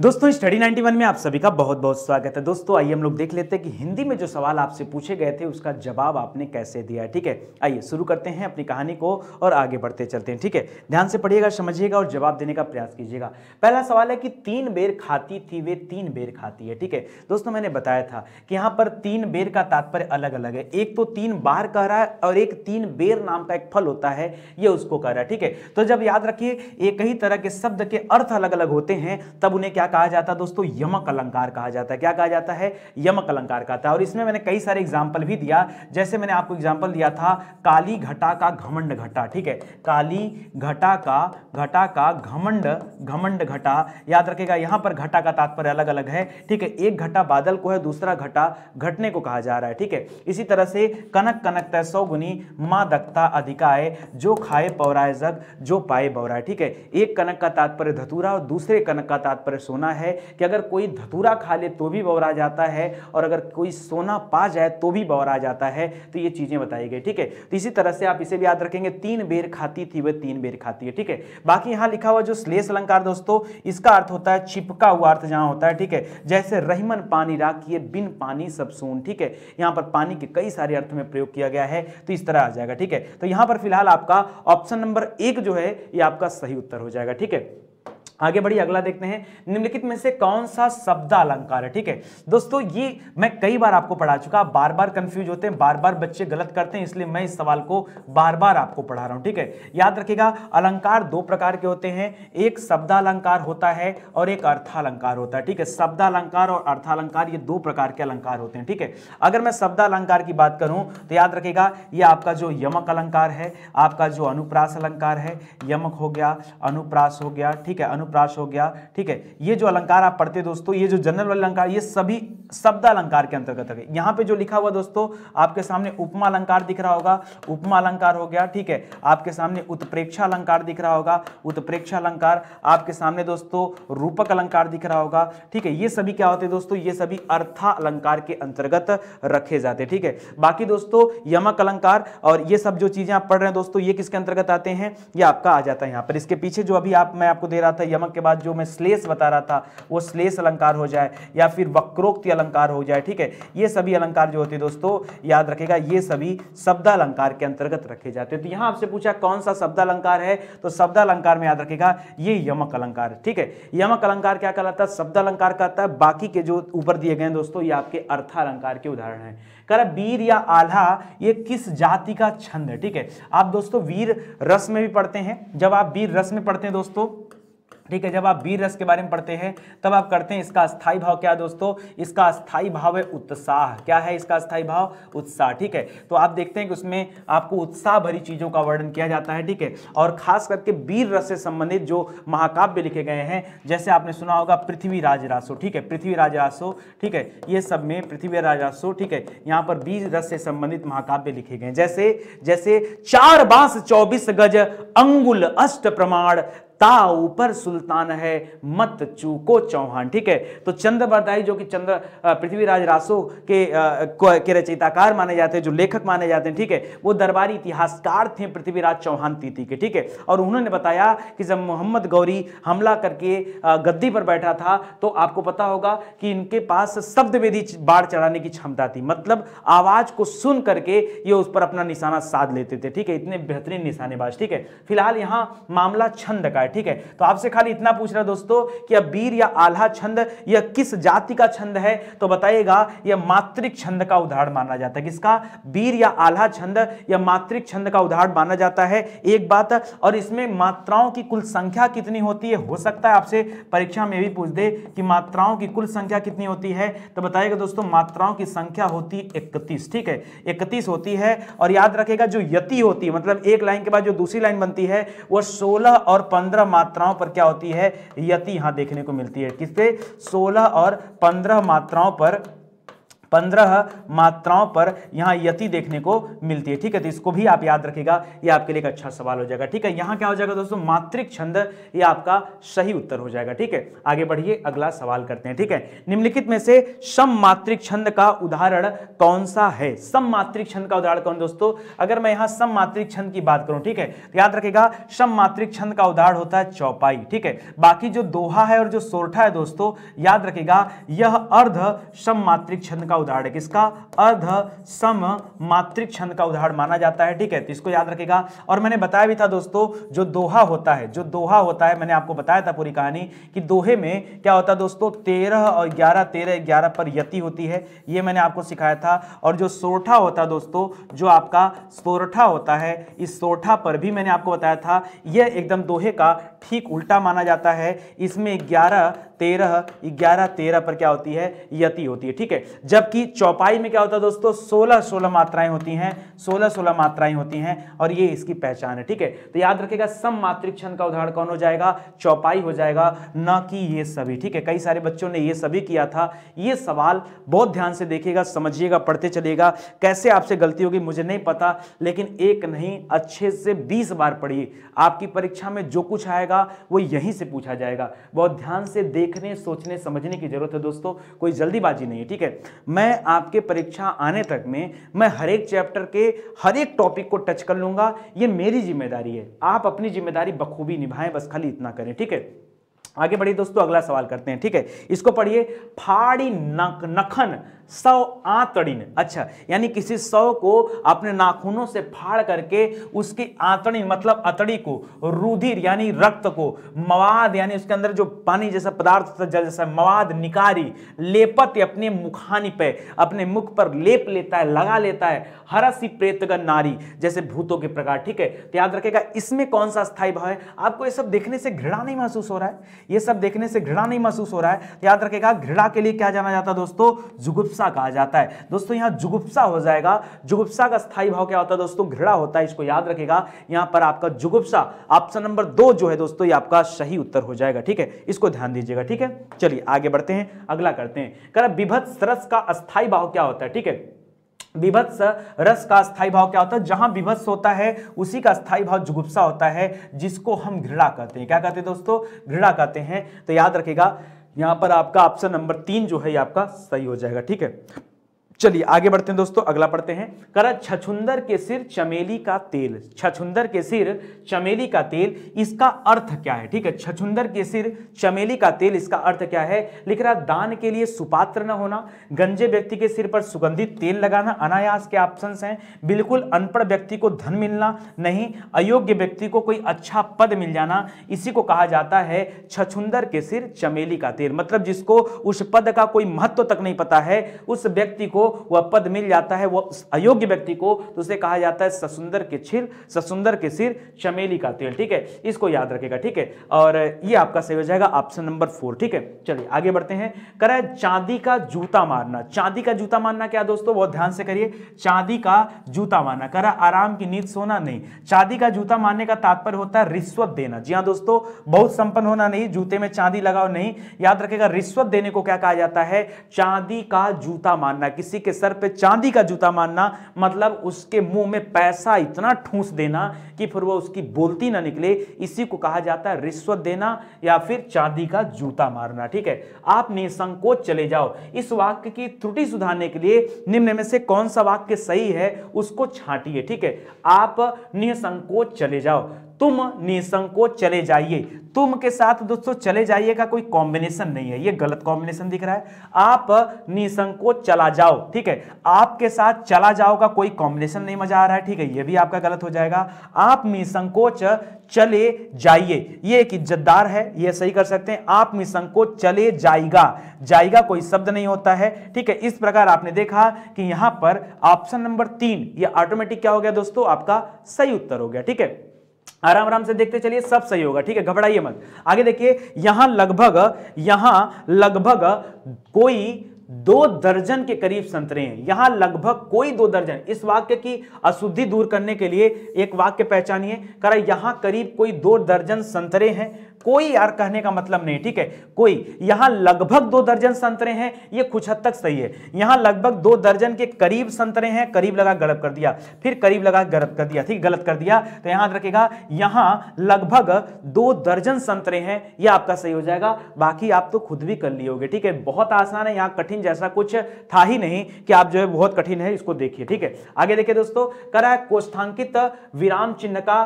दोस्तों स्टडी 91 में आप सभी का बहुत बहुत स्वागत है दोस्तों आइए हम लोग देख लेते हैं कि हिंदी में जो सवाल आपसे पूछे गए थे उसका जवाब आपने कैसे दिया है ठीक है आइए शुरू करते हैं अपनी कहानी को और आगे बढ़ते चलते हैं ठीक है ध्यान से पढ़िएगा समझिएगा और जवाब देने का प्रयास कीजिएगा पहला सवाल है कि तीन बेर खाती थी वे तीन बेर खाती है ठीक है दोस्तों मैंने बताया था कि यहाँ पर तीन बेर का तात्पर्य अलग अलग है एक तो तीन बार कह रहा है और एक तीन बेर नाम का एक फल होता है ये उसको कह रहा है ठीक है तो जब याद रखिए एक ही तरह के शब्द के अर्थ अलग अलग होते हैं तब उन्हें क्या क्या कहा जाता है दोस्तों यमक अलंकार कहा जाता है क्या कहा जाता है यमक अलंकार कहा जाता है और इसमें मैंने कई सारे एग्जाम्पल भी दिया जैसे मैंने आपको एग्जाम्पल दिया था काली घटा का घमंड घटा ठीक है काली घटा का घटा का घमंड घमंड घटा याद रखेगा यहां पर घटा का तात्पर्य अलग अलग है ठीक है एक घटा बादल को है दूसरा घटा घटने को कहा जा रहा है ठीक है इसी तरह से कनक कनक तय सौ गुनी माँ दक्ता अधिकाय जो खाए पौराय जग जो पाए बौराय ठीक है एक कनक का तात्पर्य धतूरा और दूसरे कनक का तात्पर्य सोना सोना है कि अगर कोई धतूरा खा ले तो भी बौरा जाता है और अगर कोई सोना पा जाए तो भी बौरा जाता है तो ये चीज़ें बताई गई ठीक है तो इसी तरह से आप इसे भी याद रखेंगे तीन बेर खाती थी वह तीन बेर खाती है ठीक है बाकी यहाँ लिखा हुआ जो श्लेष अलंकार दोस्तों इसका अर्थ होता है छिपका हुआ अर्थ जहाँ होता है ठीक है जैसे रहीमन पानी राख ये बिन पानी सब सून ठीक है यहाँ पर पानी के कई सारे अर्थ में प्रयोग किया गया है तो इस तरह आ जाएगा ठीक है तो यहाँ पर फिलहाल आपका ऑप्शन नंबर एक जो है ये आपका सही उत्तर हो जाएगा ठीक है आगे बढ़िए अगला देखते हैं निम्नलिखित में से कौन सा शब्द अलंकार है ठीक है दोस्तों ये मैं कई बार आपको पढ़ा चुका आप बार बार कंफ्यूज होते हैं बार बार बच्चे गलत करते हैं इसलिए मैं इस सवाल को बार बार आपको पढ़ा रहा हूं ठीक है याद रखिएगा अलंकार दो प्रकार के होते हैं एक शब्दालंकार होता है और एक अर्थालंकार होता है ठीक है शब्दालंकार और अर्थालंकार ये दो प्रकार के अलंकार होते हैं ठीक है अगर मैं शब्दालंकार की बात करूं तो याद रखेगा ये आपका जो यमक अलंकार है आपका जो अनुप्रास अलंकार है यमक हो गया अनुप्रास हो गया ठीक है अनुप्रास हो गया ठीक है ये जो अलंकार आप पढ़ते दोस्तों ये जो जनरल अलंकार ये सभी शब्द अलंकार के अंतर्गत है यहां पे जो लिखा हुआ दोस्तों आपके सामने उपमा अलंकार दिख रहा होगा उपमा अलंकार हो गया ठीक है आपके सामने उत्प्रेक्षा अलंकार दिख रहा होगा उत्प्रेक्षा अलंकार आपके सामने दोस्तों रूपक अलंकार दिख रहा होगा ठीक है ये सभी क्या होते हैं दोस्तों ये सभी अर्था अलंकार के अंतर्गत रखे जाते ठीक है बाकी दोस्तों यमक अलंकार और ये सब जो चीजें आप पढ़ रहे हैं दोस्तों ये किसके अंतर्गत आते हैं ये आपका आ जाता है यहाँ पर इसके पीछे जो अभी आप मैं आपको दे रहा था जमक के बाद जो मैं श्लेष बता रहा था वो श्लेष अलंकार हो जाए या फिर वक्रोक्ति अलंकार हो जाए ठीक है ये सभी अलंकार जो होते हैं दोस्तों याद रखेगा ये सभी शब्दालंकार के अंतर्गत रखे जाते हैं तो यहाँ आपसे पूछा कौन सा शब्दालंकार है तो शब्दालंकार में याद रखेगा ये यमक अलंकार ठीक है यमक अलंकार क्या कहलाता है शब्द अलंकार कहता है बाकी के जो ऊपर दिए गए दोस्तों ये आपके अर्थालंकार के उदाहरण है कर वीर या आल्हा ये किस जाति का छंद है ठीक है आप दोस्तों वीर रस में भी पढ़ते हैं जब आप वीर रस में पढ़ते हैं दोस्तों ठीक है जब आप वीर रस के बारे में पढ़ते हैं तब आप करते हैं इसका स्थाई भाव क्या दोस्तों इसका स्थाई भाव है उत्साह क्या है इसका अस्थाई भाव उत्साह ठीक है तो आप देखते हैं कि उसमें आपको उत्साह भरी चीज़ों का वर्णन किया जाता है ठीक है और खास करके वीर रस से संबंधित जो महाकाव्य लिखे गए हैं जैसे आपने सुना होगा पृथ्वी राजो ठीक है पृथ्वीराज रासो ठीक है ये सब में पृथ्वीराज रासो ठीक है यहाँ पर वीर रस से संबंधित महाकाव्य लिखे गए जैसे जैसे चार बांस चौबीस गज अंगुल अष्ट प्रमाण ता ऊपर सुल्तान है मत चूको चौहान ठीक है तो चंद्र बरदाई जो कि चंद्र पृथ्वीराज रासो के के रचयिताकार माने जाते हैं जो लेखक माने जाते हैं ठीक है वो दरबारी इतिहासकार थे पृथ्वीराज चौहान तीति के ठीक है और उन्होंने बताया कि जब मोहम्मद गौरी हमला करके गद्दी पर बैठा था तो आपको पता होगा कि इनके पास शब्द वेदी बाढ़ चढ़ाने की क्षमता थी मतलब आवाज को सुन करके ये उस पर अपना निशाना साध लेते थे ठीक है इतने बेहतरीन निशानेबाज ठीक है फिलहाल यहाँ मामला छंद का है ठीक है तो आपसे खाली इतना पूछ रहा दोस्तों कि अब बीर या आल्हा छंद यह किस जाति का छंद है तो बताइएगा यह मातृक छंद का उदाहरण माना जाता है किसका बीर या आल्हा छंद या मातृक छंद का उदाहरण माना जाता है एक बात और इसमें मात्राओं की कुल संख्या कितनी होती है हो सकता है आपसे परीक्षा में भी पूछ दे कि मात्राओं की कुल संख्या कितनी होती है तो बताइएगा दोस्तों मात्राओं की संख्या होती है इकतीस ठीक है इकतीस होती है और याद रखेगा जो यति होती है मतलब एक लाइन के बाद जो दूसरी लाइन बनती है वह सोलह और पंद्रह पंद्रह मात्राओं पर क्या होती है यति यहां देखने को मिलती है किससे सोलह और पंद्रह मात्राओं पर पंद्रह मात्राओं पर यहाँ यति देखने को मिलती है ठीक है तो इसको भी आप याद रखेगा ये आपके लिए एक अच्छा सवाल हो जाएगा ठीक है यहाँ क्या हो जाएगा दोस्तों मात्रिक छंद ये आपका सही उत्तर हो जाएगा ठीक है आगे बढ़िए अगला सवाल करते हैं ठीक है निम्नलिखित में से सम मात्रिक छंद का उदाहरण कौन सा है सम मात्रिक छंद का उदाहरण कौन दोस्तों अगर मैं यहाँ सम मात्रिक छंद की बात करूँ ठीक है तो याद रखेगा सम मात्रिक छंद का उदाहरण होता है चौपाई ठीक है बाकी जो दोहा है और जो सोरठा है दोस्तों याद रखेगा यह अर्ध सम मात्रिक छंद का का उदाहरण है किसका अध सम मात्रिक छंद का उदाहरण माना जाता है ठीक है तो इसको याद रखेगा और मैंने बताया भी था दोस्तों जो दोहा होता है जो दोहा होता है मैंने आपको बताया था पूरी कहानी कि दोहे में क्या होता है दोस्तों तेरह और ग्यारह तेरह ग्यारह पर यति होती है ये मैंने आपको सिखाया था और जो सोठा होता है दोस्तों जो आपका सोरठा होता है इस सोठा पर भी मैंने आपको बताया था यह एकदम दोहे का ठीक उल्टा माना जाता है इसमें ग्यारह तेरह ग्यारह तेरह पर क्या होती है यति होती है ठीक है जबकि चौपाई में क्या होता है दोस्तों सोलह सोलह मात्राएं होती हैं सोलह सोलह मात्राएं होती हैं और ये इसकी पहचान है ठीक है तो याद रखेगा सम मात्रिक क्षण का उदाहरण कौन हो जाएगा चौपाई हो जाएगा न कि ये सभी ठीक है कई सारे बच्चों ने ये सभी किया था ये सवाल बहुत ध्यान से देखिएगा समझिएगा पढ़ते चलेगा कैसे आपसे गलती होगी मुझे नहीं पता लेकिन एक नहीं अच्छे से बीस बार पढ़िए आपकी परीक्षा में जो कुछ आएगा जाएगा वो यहीं से पूछा जाएगा बहुत ध्यान से देखने सोचने समझने की ज़रूरत है दोस्तों कोई जल्दीबाजी नहीं है ठीक है मैं आपके परीक्षा आने तक में मैं हर एक चैप्टर के हर एक टॉपिक को टच कर लूंगा ये मेरी जिम्मेदारी है आप अपनी जिम्मेदारी बखूबी निभाएं बस खाली इतना करें ठीक है आगे बढ़िए दोस्तों अगला सवाल करते हैं ठीक है इसको पढ़िए फाड़ी नक नखन सौ आतड़िन अच्छा यानी किसी सौ को अपने नाखूनों से फाड़ करके उसकी आतड़िन मतलब अतड़ी को रुधिर यानी रक्त को मवाद यानी उसके अंदर जो पानी जैसा पदार्थ जल जैसा मवाद निकारी लेपत अपने मुखानी पे अपने मुख पर लेप लेता है लगा लेता है हरसी प्रेतगन नारी जैसे भूतों के प्रकार ठीक है तो याद रखेगा इसमें कौन सा स्थायी भाव है आपको ये सब देखने से घृणा नहीं महसूस हो रहा है ये सब देखने से घृणा नहीं महसूस हो रहा है तो याद रखेगा घृणा के लिए क्या जाना जाता है दोस्तों जुगुप्स जुगुप्सा कहा जाता है दोस्तों यहां जुगुप्सा हो जाएगा जुगुप्सा का स्थायी भाव क्या होता है दोस्तों घृणा होता है इसको याद रखेगा यहां पर आपका जुगुप्सा ऑप्शन नंबर दो जो है दोस्तों ये आपका सही उत्तर हो जाएगा ठीक है इसको ध्यान दीजिएगा ठीक है चलिए आगे बढ़ते हैं अगला करते हैं कर विभत सरस का अस्थायी भाव क्या होता है ठीक है विभत्स रस का स्थाई भाव क्या होता है जहां विभत्स होता है उसी का स्थाई भाव जुगुप्सा होता है जिसको हम घृणा कहते हैं क्या कहते हैं दोस्तों घृणा कहते हैं तो याद रखेगा यहां पर आपका ऑप्शन नंबर तीन जो है आपका सही हो जाएगा ठीक है चलिए आगे बढ़ते हैं दोस्तों अगला पढ़ते हैं करा छछुंदर के सिर चमेली का तेल छछुंदर के सिर चमेली का तेल इसका अर्थ क्या है ठीक है छछुंदर के सिर चमेली का तेल इसका अर्थ क्या है लिख रहा दान के लिए सुपात्र न होना गंजे व्यक्ति के सिर पर सुगंधित तेल लगाना अनायास के ऑप्शन हैं बिल्कुल अनपढ़ व्यक्ति को धन मिलना नहीं अयोग्य व्यक्ति को कोई अच्छा पद मिल जाना इसी को कहा जाता है छछुंदर के सिर चमेली का तेल मतलब जिसको उस पद का कोई महत्व तक नहीं पता है उस व्यक्ति को वह पद मिल जाता है वह अयोग्य व्यक्ति को तो उसे कहा जाता है ससुंदर के छिर ससुंदर के सिर चमेली का तेल ठीक है इसको याद रखेगा ठीक है और ये आपका सही हो जाएगा ऑप्शन नंबर फोर ठीक है चलिए आगे बढ़ते हैं करा चांदी का जूता मारना चांदी का जूता मारना क्या दोस्तों बहुत ध्यान से करिए चांदी का जूता मारना करा आराम की नींद सोना नहीं चांदी का जूता मारने का तात्पर्य होता है रिश्वत देना जी हाँ दोस्तों बहुत संपन्न होना नहीं जूते में चांदी लगाओ नहीं याद रखेगा रिश्वत देने को क्या कहा जाता है चांदी का जूता मारना किसी किसी के सर पे चांदी का जूता मानना मतलब उसके मुंह में पैसा इतना ठूंस देना कि फिर वो उसकी बोलती ना निकले इसी को कहा जाता है रिश्वत देना या फिर चांदी का जूता मारना ठीक है आप निसंकोच चले जाओ इस वाक्य की त्रुटि सुधारने के लिए निम्न में से कौन सा वाक्य सही है उसको छाटिए ठीक है आप निसंकोच चले जाओ तुम निसंकोच चले जाइए तुम के साथ दोस्तों चले जाइए का कोई कॉम्बिनेशन नहीं है ये गलत कॉम्बिनेशन दिख रहा है आप निसंकोच चला जाओ ठीक है आपके साथ चला जाओ का कोई कॉम्बिनेशन नहीं मजा आ रहा है ठीक है ये भी आपका गलत हो जाएगा आप निसंकोच चले जाइए ये एक इज्जतदार है ये सही कर सकते हैं आप निसंकोच चले जाएगा जाएगा कोई शब्द नहीं होता है ठीक है इस प्रकार आपने देखा कि यहां पर ऑप्शन नंबर तीन ये ऑटोमेटिक क्या हो गया दोस्तों आपका सही उत्तर हो गया ठीक है आराम आराम से देखते चलिए सब सही होगा ठीक है घबराइए मत आगे देखिए यहां लगभग यहां लगभग कोई दो दर्जन के करीब संतरे हैं यहां लगभग कोई दो दर्जन इस वाक्य की अशुद्धि दूर करने के लिए एक वाक्य पहचानिए करा यहां करीब कोई दो दर्जन संतरे हैं कोई यार कहने का मतलब नहीं ठीक है कोई यहां लगभग दो दर्जन संतरे हैं ये कुछ हद तक सही है यहां लगभग दो दर्जन के करीब संतरे हैं करीब लगा गलत कर दिया फिर करीब लगा गलत कर दिया ठीक गलत कर दिया तो यहां रखेगा यहां लगभग दो दर्जन संतरे हैं यह आपका सही हो जाएगा बाकी आप तो खुद भी कर लियोगे ठीक है बहुत आसान है यहां कठिन जैसा कुछ था ही नहीं कि आप जो है बहुत कठिन है इसको देखिए ठीक है आगे देखिए दोस्तों करा है कोष्ठांकित विराम चिन्ह का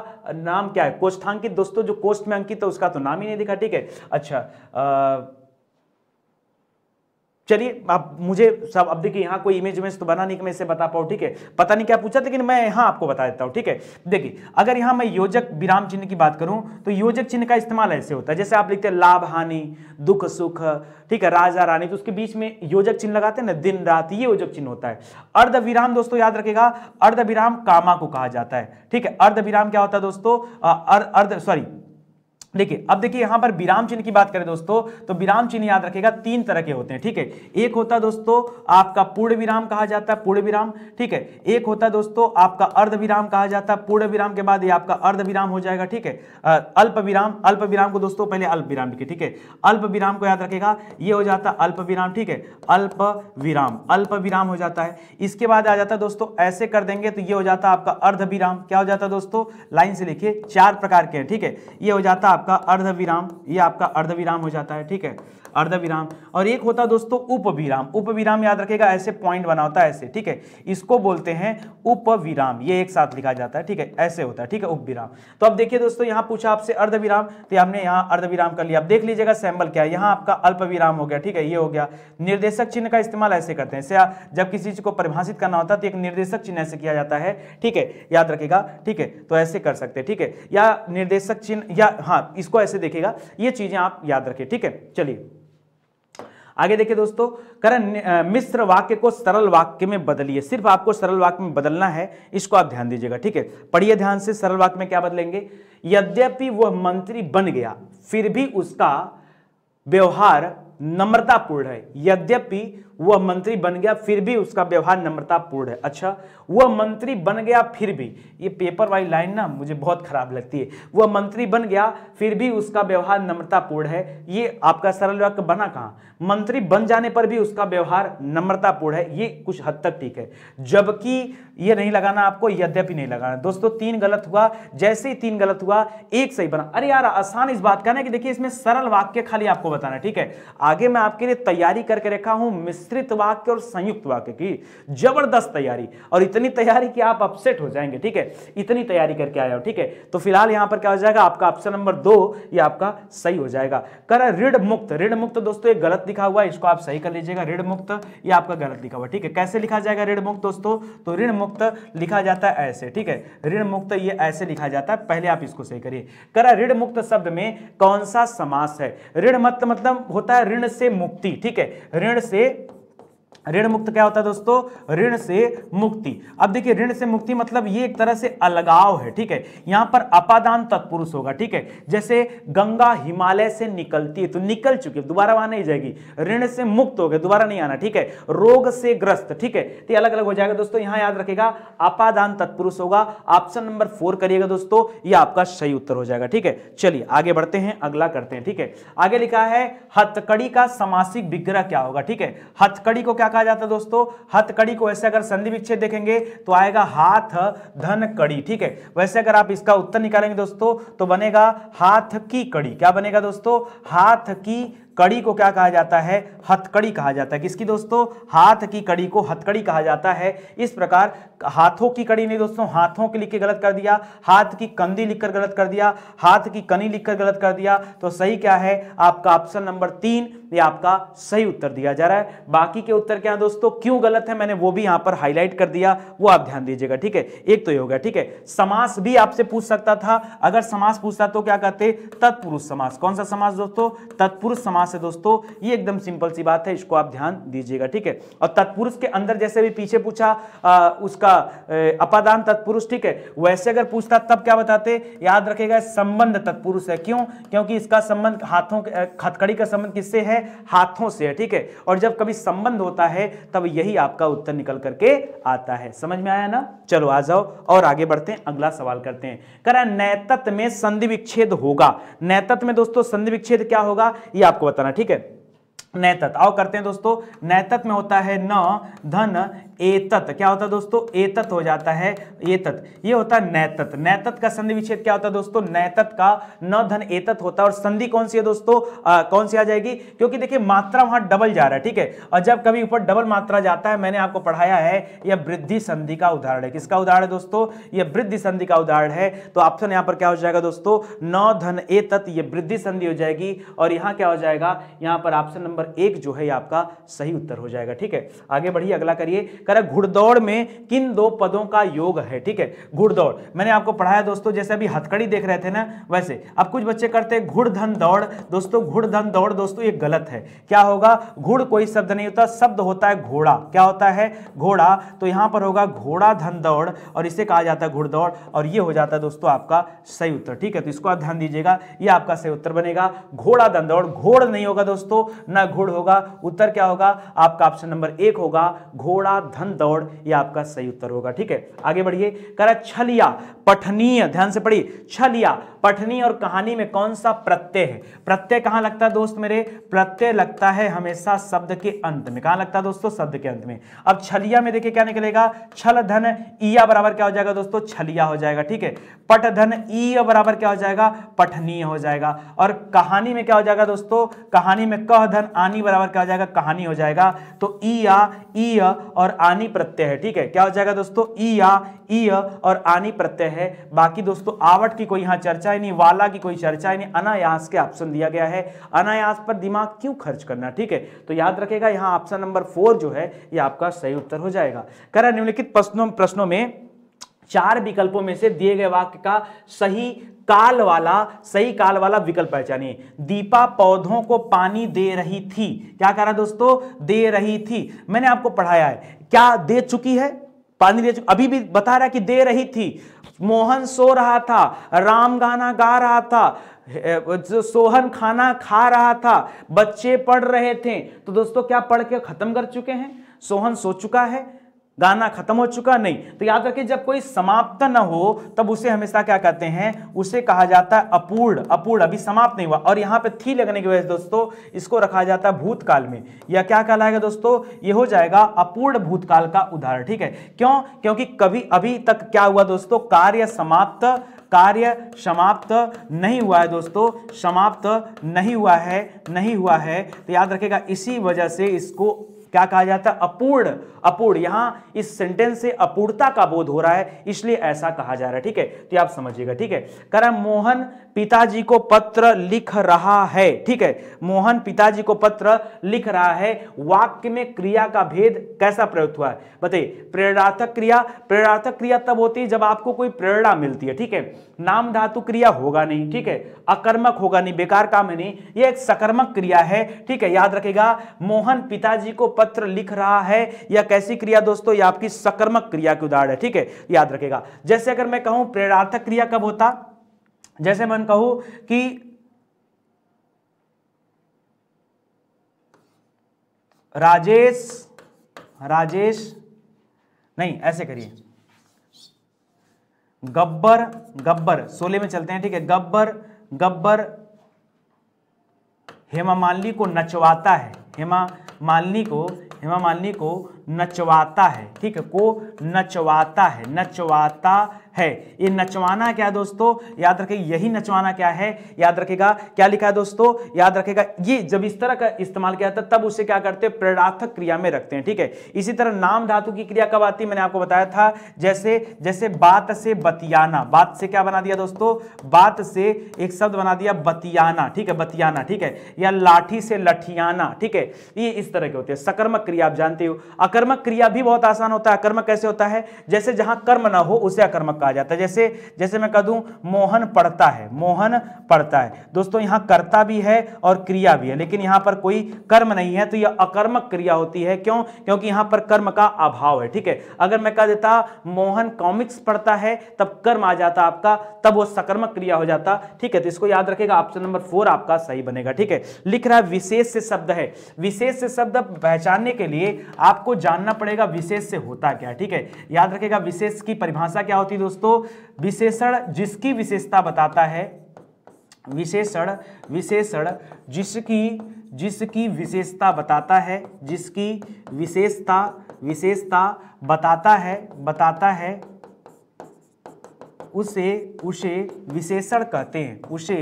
नाम क्या है कोष्ठांकित दोस्तों जो कोष्ठ में अंकित है उसका तो नाम नाम ही नहीं दिखा ठीक है अच्छा चलिए आप मुझे सब अब देखिए यहाँ कोई इमेज इमेज तो बना नहीं कि मैं इसे बता पाऊँ ठीक है पता नहीं क्या पूछा लेकिन मैं यहाँ आपको बता देता हूँ ठीक है देखिए अगर यहाँ मैं योजक विराम चिन्ह की बात करूँ तो योजक चिन्ह का इस्तेमाल ऐसे होता है जैसे आप लिखते हैं लाभ हानि दुख सुख ठीक है राजा रानी तो उसके बीच में योजक चिन्ह लगाते हैं ना दिन रात ये योजक चिन्ह होता है अर्ध विराम दोस्तों याद रखेगा अर्ध विराम कामा को कहा जाता है ठीक है अर्ध विराम क्या होता है दोस्तों अर्ध सॉरी देखिए अब देखिए यहां पर विराम चिन्ह की बात करें दोस्तों तो विराम चिन्ह याद रखेगा तीन तरह के होते हैं ठीक है एक होता है दोस्तों आपका पूर्ण विराम कहा जाता है पूर्ण विराम ठीक है एक होता है दोस्तों आपका अर्ध विराम कहा जाता है पूर्ण विराम के बाद ये आपका अर्ध विराम हो जाएगा ठीक है अल्प विराम अल्प विराम को दोस्तों पहले अल्प विराम लिखे ठीक है अल्प विराम को याद रखेगा ये हो जाता है अल्प विराम ठीक है अल्प विराम अल्प विराम हो जाता है इसके बाद आ जाता है दोस्तों ऐसे कर देंगे तो ये हो जाता है आपका अर्ध विराम क्या हो जाता है दोस्तों लाइन से लिखिए चार प्रकार के हैं ठीक है ये हो जाता है आपका अर्धविराम ये आपका अर्धविराम हो जाता है ठीक है अर्धविराम और एक होता दोस्तों उपविराम उपविराम याद रखेगा ऐसे पॉइंट बना होता है ऐसे ठीक है इसको बोलते हैं उपविराम ये एक साथ लिखा जाता है ठीक है ऐसे होता है ठीक है उपविराम तो अब देखिए दोस्तों यहाँ पूछा आपसे अर्धविराम तो आपने यहाँ अर्धविराम कर लिया अब देख लीजिएगा सैम्बल क्या है यहाँ आपका अल्पविराम हो गया ठीक है ये हो गया निर्देशक चिन्ह का इस्तेमाल ऐसे करते हैं जब किसी चीज को परिभाषित करना होता है तो एक निर्देशक चिन्ह ऐसे किया जाता है ठीक है याद रखेगा ठीक है तो ऐसे कर सकते हैं ठीक है या निर्देशक चिन्ह या हाँ इसको ऐसे देखेगा ये चीजें आप याद रखें ठीक है चलिए आगे देखिए दोस्तों करण मिश्र वाक्य को सरल वाक्य में बदलिए सिर्फ आपको सरल वाक्य में बदलना है इसको आप ध्यान दीजिएगा ठीक है पढ़िए ध्यान से सरल वाक्य में क्या बदलेंगे यद्यपि वह मंत्री बन गया फिर भी उसका व्यवहार नम्रतापूर्ण है यद्यपि वह मंत्री बन गया फिर भी उसका व्यवहार नम्रतापूर्ण है अच्छा वह मंत्री बन गया फिर भी ये पेपर वाली लाइन ना मुझे बहुत खराब लगती है वह मंत्री बन गया फिर भी उसका व्यवहार नम्रतापूर्ण है ये आपका सरल वाक्य बना कहाँ मंत्री बन जाने पर भी उसका व्यवहार नम्रतापूर्ण है ये कुछ हद तक ठीक है जबकि ये नहीं लगाना आपको यद्यपि नहीं लगाना दोस्तों तीन गलत हुआ जैसे ही तीन गलत हुआ एक सही बना अरे यार आसान इस बात का ना कि देखिए इसमें सरल वाक्य खाली आपको बताना ठीक है आगे मैं आपके लिए तैयारी करके रखा हूं मिश्रित वाक्य और संयुक्त वाक्य की जबरदस्त तैयारी और इतनी तैयारी कि आप अपसेट हो जाएंगे ठीक है इतनी तैयारी करके आया हो ठीक है तो फिलहाल यहां पर क्या हो जाएगा आपका ऑप्शन नंबर दो ये आपका सही हो जाएगा कर ऋण मुक्त ऋण मुक्त दोस्तों ये गलत लिखा हुआ है इसको आप सही कर लीजिएगा ऋण मुक्त ये आपका गलत लिखा हुआ ठीक है कैसे लिखा जाएगा ऋण मुक्त दोस्तों तो ऋण मुक्त लिखा जाता है ऐसे ठीक है ऋण मुक्त ये ऐसे लिखा जाता है पहले आप इसको सही करिए करा ऋण मुक्त शब्द में कौन सा समास है ऋण मत मतलब होता है ऋण ऋण से मुक्ति ठीक है ऋण से ऋण मुक्त क्या होता है दोस्तों ऋण से मुक्ति अब देखिए ऋण से मुक्ति मतलब ये एक तरह से अलगाव है ठीक है यहां पर अपादान तत्पुरुष होगा ठीक है जैसे गंगा हिमालय से निकलती है तो निकल चुकी है दोबारा वहां नहीं जाएगी ऋण से मुक्त हो गए दोबारा नहीं आना ठीक है रोग से ग्रस्त ठीक है तो अलग अलग हो जाएगा दोस्तों यहां याद रखेगा अपादान तत्पुरुष होगा ऑप्शन नंबर फोर करिएगा दोस्तों यह आपका सही उत्तर हो जाएगा ठीक है चलिए आगे बढ़ते हैं अगला करते हैं ठीक है आगे लिखा है हथकड़ी का समासिक विग्रह क्या होगा ठीक है हथकड़ी को क्या कहा जाता है दोस्तों हथकड़ी को वैसे अगर संधि विच्छेद देखेंगे तो आएगा हाथ धन कड़ी ठीक है वैसे अगर आप इसका उत्तर निकालेंगे दोस्तों तो बनेगा हाथ की कड़ी क्या बनेगा दोस्तों हाथ की कड़ी को क्या कहा जाता है हथकड़ी कहा जाता है किसकी दोस्तों हाथ की कड़ी को हथकड़ी कहा जाता है इस प्रकार हाथों की कड़ी ने दोस्तों हाथों के लिख के गलत कर दिया हाथ की कंधी लिखकर गलत कर दिया हाथ की कनी लिखकर गलत कर दिया तो सही क्या है आपका ऑप्शन नंबर तीन ये आपका सही उत्तर दिया जा रहा है बाकी के उत्तर क्या दोस्तों क्यों गलत है मैंने वो भी यहां पर हाईलाइट कर दिया वो आप ध्यान दीजिएगा ठीक है एक तो ये हो गया ठीक है समास भी आपसे पूछ सकता था अगर समास पूछता तो क्या कहते तत्पुरुष समास कौन सा समास दोस्तों तत्पुरुष समास समास है दोस्तों ये एकदम सिंपल सी बात है इसको आप ध्यान दीजिएगा ठीक है और तत्पुरुष के अंदर जैसे भी पीछे पूछा आ, उसका अपादान तत्पुरुष ठीक है वैसे अगर पूछता तब क्या बताते याद रखेगा संबंध तत्पुरुष है क्यों क्योंकि इसका संबंध हाथों खतखड़ी का संबंध किससे है हाथों से है ठीक है और जब कभी संबंध होता है तब यही आपका उत्तर निकल करके आता है समझ में आया ना चलो आ जाओ और आगे बढ़ते हैं अगला सवाल करते हैं करा नैतत में संधि विच्छेद होगा नैतत में दोस्तों संधि विच्छेद क्या होगा ये आपको बताना ठीक है नैतत आओ करते हैं दोस्तों नैतत में होता है न धन एतत क्या होता है दोस्तों एतत हो जाता है एतत ये होता है नैतत नैतत का संधि विच्छेद क्या होता है दोस्तों नैतत का न धन एतत होता है और संधि कौन सी है दोस्तों आ, कौन सी आ जाएगी क्योंकि देखिए मात्रा वहां डबल जा रहा है ठीक है और जब कभी ऊपर डबल मात्रा जाता है मैंने आपको पढ़ाया है यह वृद्धि संधि का उदाहरण है किसका उदाहरण है दोस्तों यह वृद्धि संधि का उदाहरण है तो ऑप्शन यहां पर क्या हो जाएगा दोस्तों न धन ए तत् वृद्धि संधि हो जाएगी और यहां क्या हो जाएगा यहां पर ऑप्शन नंबर एक जो है आपका सही उत्तर हो जाएगा ठीक है आगे बढ़िए अगला करिए कह रहा घुड़दौड़ में किन दो पदों का योग है ठीक है घुड़दौड़ मैंने आपको पढ़ाया दोस्तों जैसे अभी हथकड़ी देख रहे थे ना वैसे अब कुछ बच्चे करते हैं घुड़धन दौड़ दोस्तों घुड़धन दौड़ दोस्तों ये गलत है क्या होगा घुड़ कोई शब्द नहीं होता शब्द होता है घोड़ा क्या होता है घोड़ा तो यहां पर होगा घोड़ा धन दौड़ और इसे कहा जाता है घुड़दौड़ और ये हो जाता है दोस्तों आपका सही उत्तर ठीक है तो इसको आप ध्यान दीजिएगा ये आपका सही उत्तर बनेगा घोड़ा धन दौड़ घोड़ नहीं होगा दोस्तों ना घुड़ होगा उत्तर क्या होगा आपका ऑप्शन नंबर एक होगा घोड़ा धन दौड़ ये आपका सही उत्तर होगा ठीक है आगे बढ़िए करा छलिया पठनीय ध्यान से पढ़िए छलिया पठनी और कहानी में कौन सा प्रत्यय है प्रत्यय कहां लगता है दोस्त मेरे प्रत्यय लगता है हमेशा शब्द के अंत में कहां लगता है दोस्तों शब्द के अंत में अब छलिया में देखिए क्या निकलेगा छल धन ईया बराबर क्या हो जाएगा दोस्तों छलिया हो जाएगा ठीक है पट धन ई बराबर क्या हो जाएगा पठनीय हो जाएगा और कहानी में क्या हो जाएगा दोस्तों कहानी में कह धन आनी बराबर क्या हो जाएगा कहानी हो जाएगा तो ईया ईय और आनी प्रत्यय है ठीक है क्या हो जाएगा दोस्तों ईया ईय और आनी प्रत्यय है बाकी दोस्तों आवट की कोई यहां चर्चा चर्चा ही नहीं वाला की कोई चर्चा ही नहीं अनायास के ऑप्शन दिया गया है अनायास पर दिमाग क्यों खर्च करना ठीक है तो याद रखेगा यहाँ ऑप्शन नंबर फोर जो है ये आपका सही उत्तर हो जाएगा करा निम्नलिखित प्रश्नों प्रश्नों में चार विकल्पों में से दिए गए वाक्य का सही काल वाला सही काल वाला विकल्प पहचानिए दीपा पौधों को पानी दे रही थी क्या कह रहा दोस्तों दे रही थी मैंने आपको पढ़ाया है क्या दे चुकी है पानी दे अभी भी बता रहा कि दे रही थी मोहन सो रहा था राम गाना गा रहा था जो सोहन खाना खा रहा था बच्चे पढ़ रहे थे तो दोस्तों क्या पढ़ के खत्म कर चुके हैं सोहन सो चुका है गाना खत्म हो चुका नहीं तो याद रखिए जब कोई समाप्त न हो तब उसे हमेशा क्या कहते हैं उसे कहा जाता है अपूर्ण अपूर्ण अभी समाप्त नहीं हुआ और यहां पे थी लगने की वजह से दोस्तों इसको रखा जाता है भूतकाल में या क्या कहलाएगा दोस्तों ये हो जाएगा अपूर्ण भूतकाल का उदाहरण ठीक है क्यों क्योंकि कभी अभी तक क्या हुआ दोस्तों कार्य समाप्त कार्य समाप्त नहीं हुआ है दोस्तों समाप्त नहीं हुआ है नहीं हुआ है तो याद रखेगा इसी वजह से इसको क्या कहा जाता है अपूर्ण अपूर्ण यहां इस सेंटेंस से अपूर्णता का बोध हो रहा है इसलिए ऐसा कहा जा रहा है ठीक है तो आप समझिएगा ठीक है कह रहा है मोहन पिताजी को पत्र लिख रहा है ठीक है मोहन पिताजी को पत्र लिख रहा है वाक्य में क्रिया का भेद कैसा प्रयुक्त हुआ है बताइए प्रेरणार्थक क्रिया प्रेरणार्थक क्रिया तब होती है जब आपको कोई प्रेरणा मिलती है ठीक है नाम धातु क्रिया होगा नहीं ठीक है अकर्मक होगा नहीं बेकार काम है नहीं यह एक सकर्मक क्रिया है ठीक है याद रखेगा मोहन पिताजी को पत्र लिख रहा है यह कैसी क्रिया दोस्तों आपकी सकर्मक क्रिया के उदाहरण है ठीक है याद रखेगा जैसे अगर मैं कहूं प्रेरणार्थक क्रिया कब होता जैसे मन कहूं कि राजेश राजेश नहीं ऐसे करिए गब्बर गब्बर सोले में चलते हैं ठीक है गब्बर गब्बर हेमा मालिनी को नचवाता है हेमा मालिनी को हेमा मालिनी को नचवाता है ठीक है को नचवाता है नचवाता है ये नचवाना क्या दोस्तों याद रखे यही नचवाना क्या है याद रखेगा क्या लिखा है दोस्तों याद रखेगा ये जब इस तरह का इस्तेमाल किया जाता तब उसे क्या करते हैं प्रेरार्थक क्रिया में रखते हैं ठीक है इसी तरह नाम धातु की क्रिया कब आती मैंने आपको बताया था जैसे जैसे बात से बतियाना बात से क्या बना दिया दोस्तों बात से एक शब्द बना दिया बतियाना ठीक है बतियाना ठीक है या लाठी से लठियाना ठीक है ये इस तरह के होते हैं सकर्मक क्रिया आप जानते हो अकर्मक क्रिया भी बहुत आसान होता है अकर्मक कैसे होता है जैसे जहां कर्म ना हो उसे अकर्मक कहा जाता है जैसे जैसे मैं कह दूं मोहन पढ़ता है मोहन पढ़ता है दोस्तों यहां कर्ता भी है और क्रिया भी है लेकिन यहां पर कोई कर्म नहीं है तो यह अकर्मक क्रिया होती है क्यों क्योंकि यहां पर कर्म का अभाव है ठीक है अगर मैं कह देता मोहन कॉमिक्स पढ़ता है तब कर्म आ जाता आपका तब वो सकर्मक क्रिया हो जाता ठीक है तो इसको याद रखेगा ऑप्शन नंबर फोर आपका सही बनेगा ठीक है लिख रहा है विशेष से शब्द है विशेष से शब्द पहचानने के लिए आपको जानना पड़ेगा विशेष से होता क्या ठीक है याद रखेगा विशेष की परिभाषा क्या होती है दोस्तों विशेषण जिसकी विशेषता बताता है विशेषण विशेषण जिसकी जिसकी विशेषता बताता है जिसकी विशेषता विशेषता बताता है बताता है उसे उसे विशेषण कहते हैं उसे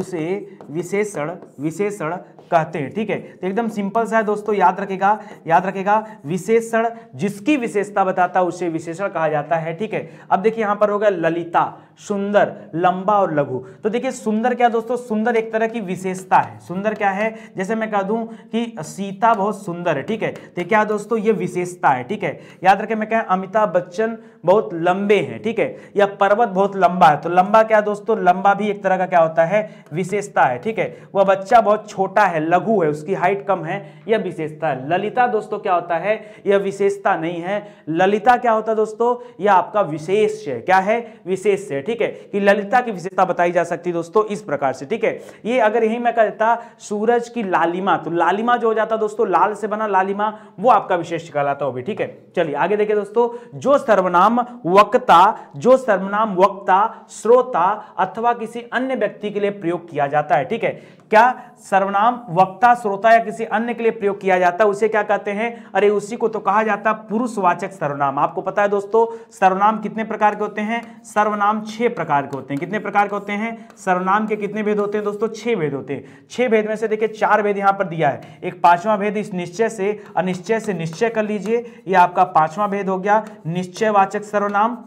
उसे विशेषण विशेषण कहते हैं ठीक है तो एकदम सिंपल सा है दोस्तों याद रखेगा याद रखेगा विशेषण जिसकी विशेषता बताता है उसे विशेषण कहा जाता है ठीक है अब देखिए यहां पर हो गया ललिता सुंदर लंबा और लघु तो देखिए सुंदर क्या दोस्तों सुंदर एक तरह की विशेषता है सुंदर क्या है जैसे मैं कह दूं कि सीता बहुत सुंदर है ठीक है तो क्या दोस्तों ये विशेषता है ठीक है याद रखें मैं कह अमिताभ बच्चन बहुत लंबे हैं ठीक है या पर्वत बहुत लंबा है तो लंबा क्या दोस्तों लंबा भी एक तरह का क्या होता है विशेषता है ठीक है वह बच्चा बहुत छोटा है है लघु है उसकी हाइट कम है यह विशेषता है ललिता दोस्तों क्या होता है यह विशेषता नहीं है ललिता क्या होता है दोस्तों यह आपका विशेष है क्या है विशेष है ठीक है कि ललिता की विशेषता बताई जा सकती है दोस्तों इस प्रकार से ठीक है ये अगर यही मैं कहता सूरज की लालिमा तो लालिमा जो हो जाता दोस्तों लाल से बना लालिमा वो आपका विशेष कहलाता होगी ठीक है चलिए आगे देखिए दोस्तों जो सर्वनाम वक्ता जो सर्वनाम वक्ता श्रोता अथवा किसी अन्य व्यक्ति के लिए प्रयोग किया जाता है ठीक है क्या सर्वनाम वक्ता श्रोता या किसी अन्य के लिए प्रयोग किया जाता है उसे क्या कहते हैं अरे उसी को तो कहा जाता है पुरुषवाचक सर्वनाम आपको पता है दोस्तों सर्वनाम कितने प्रकार के होते हैं सर्वनाम छह प्रकार के होते हैं कितने प्रकार के होते हैं सर्वनाम के कितने भेद होते हैं दोस्तों छह भेद होते हैं छह भेद में से देखिए चार भेद यहां पर दिया है एक पांचवा भेद इस निश्चय से अनिश्चय से निश्चय कर लीजिए यह आपका पांचवा भेद हो गया निश्चयवाचक सर्वनाम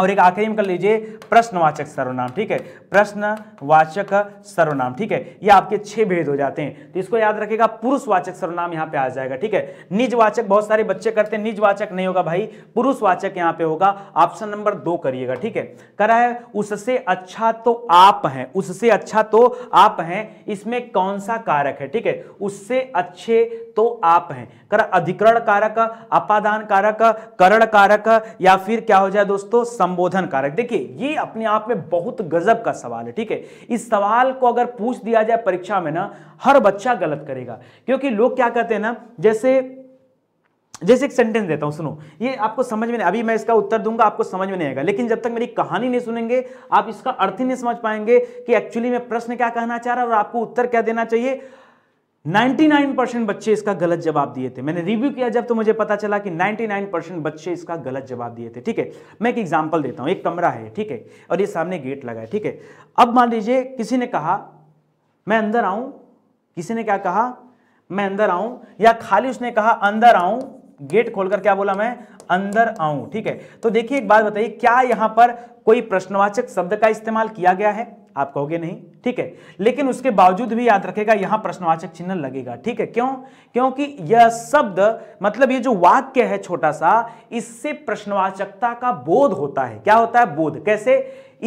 और एक आखिरी में कर लीजिए प्रश्नवाचक सर्वनाम ठीक है प्रश्नवाचक सर्वनाम ठीक है ये आपके छह भेद हो जाते हैं तो इसको याद रखेगा पुरुषवाचक सर्वनाम यहाँ पे आ जाएगा ठीक है निजवाचक बहुत सारे बच्चे करते हैं निजवाचक नहीं होगा भाई पुरुषवाचक यहाँ पे होगा ऑप्शन नंबर दो करिएगा ठीक है करा है उससे अच्छा तो आप हैं उससे अच्छा तो आप हैं इसमें कौन सा कारक है ठीक है उससे अच्छे तो आप हैं कर अधिकरण कारक अपादान कारक करण कारक या फिर क्या हो जाए दोस्तों संबोधन कारक देखिए ये अपने आप में बहुत गजब का सवाल है ठीक है इस सवाल को अगर पूछ दिया जाए परीक्षा में ना हर बच्चा गलत करेगा क्योंकि लोग क्या कहते हैं ना जैसे जैसे एक सेंटेंस देता हूं सुनो ये आपको समझ में नहीं अभी मैं इसका उत्तर दूंगा आपको समझ में नहीं आएगा लेकिन जब तक मेरी कहानी नहीं सुनेंगे आप इसका अर्थ ही नहीं समझ पाएंगे कि एक्चुअली मैं प्रश्न क्या कहना चाह रहा और आपको उत्तर क्या देना चाहिए 99 परसेंट बच्चे इसका गलत जवाब दिए थे मैंने रिव्यू किया जब तो मुझे पता चला कि 99 परसेंट बच्चे इसका गलत जवाब दिए थे ठीक है मैं एक एग्जांपल देता हूं एक कमरा है ठीक है और ये सामने गेट लगा है ठीक है अब मान लीजिए किसी ने कहा मैं अंदर आऊं किसी ने क्या कहा मैं अंदर आऊं या खाली उसने कहा अंदर आऊं गेट खोलकर क्या बोला मैं अंदर आऊं ठीक है तो देखिए एक बात बताइए क्या यहां पर कोई प्रश्नवाचक शब्द का इस्तेमाल किया गया है आप कहोगे नहीं ठीक है लेकिन उसके बावजूद भी याद रखेगा यहां प्रश्नवाचक चिन्ह लगेगा ठीक है क्यों क्योंकि यह शब्द मतलब ये जो वाक्य है छोटा सा इससे प्रश्नवाचकता का बोध होता है क्या होता है बोध कैसे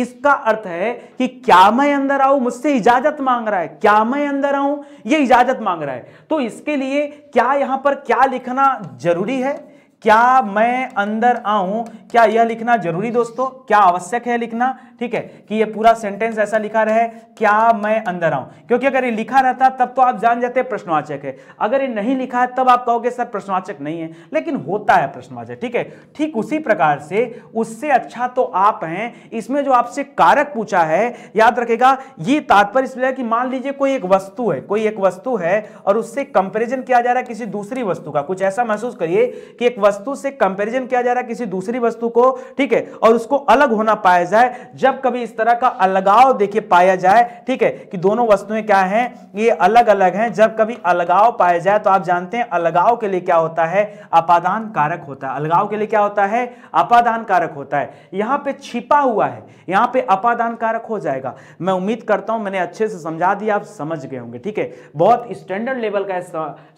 इसका अर्थ है कि क्या मैं अंदर आऊं मुझसे इजाजत मांग रहा है क्या मैं अंदर आऊं ये इजाजत मांग रहा है तो इसके लिए क्या यहां पर क्या लिखना जरूरी है क्या मैं अंदर आऊं क्या यह लिखना जरूरी दोस्तों क्या आवश्यक है लिखना ठीक है कि ये पूरा सेंटेंस ऐसा लिखा रहे क्या मैं अंदर आऊं क्योंकि अगर ये लिखा रहता तब तो आप जान जाते प्रश्नवाचक है अगर ये नहीं लिखा है तब आप कहोगे सर प्रश्नवाचक नहीं है लेकिन होता है प्रश्नवाचक ठीक है ठीक उसी प्रकार से उससे अच्छा तो आप हैं इसमें जो आपसे कारक पूछा है याद रखेगा ये तात्पर्य इसलिए कि मान लीजिए कोई एक वस्तु है कोई एक वस्तु है और उससे कंपेरिजन किया जा रहा है किसी दूसरी वस्तु का कुछ ऐसा महसूस करिए कि एक वस्तु से कंपेरिजन किया जा रहा है किसी दूसरी वस्तु को ठीक है और उसको अलग होना पाया जाए जब जब कभी इस तरह का अलगाव देखिए पाया जाए ठीक है कि दोनों वस्तुएं क्या हैं ये अलग अलग हैं जब कभी अलगाव पाया जाए तो आप जानते हैं अलगाव के लिए क्या होता है अपादान कारक होता है अलगाव के लिए क्या होता है अपादान कारक होता है यहां पे छिपा हुआ है यहां पे अपादान कारक हो जाएगा मैं उम्मीद करता हूं मैंने अच्छे से समझा दिया आप समझ गए होंगे ठीक है बहुत स्टैंडर्ड लेवल का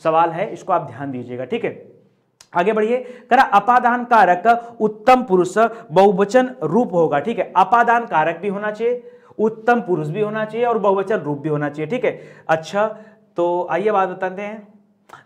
सवाल है इसको आप ध्यान दीजिएगा ठीक है आगे बढ़िए करा अपादान कारक उत्तम पुरुष बहुवचन रूप होगा ठीक है अपादान कारक भी होना चाहिए उत्तम पुरुष भी होना चाहिए और बहुवचन रूप भी होना चाहिए ठीक है अच्छा तो आइए बात बताते हैं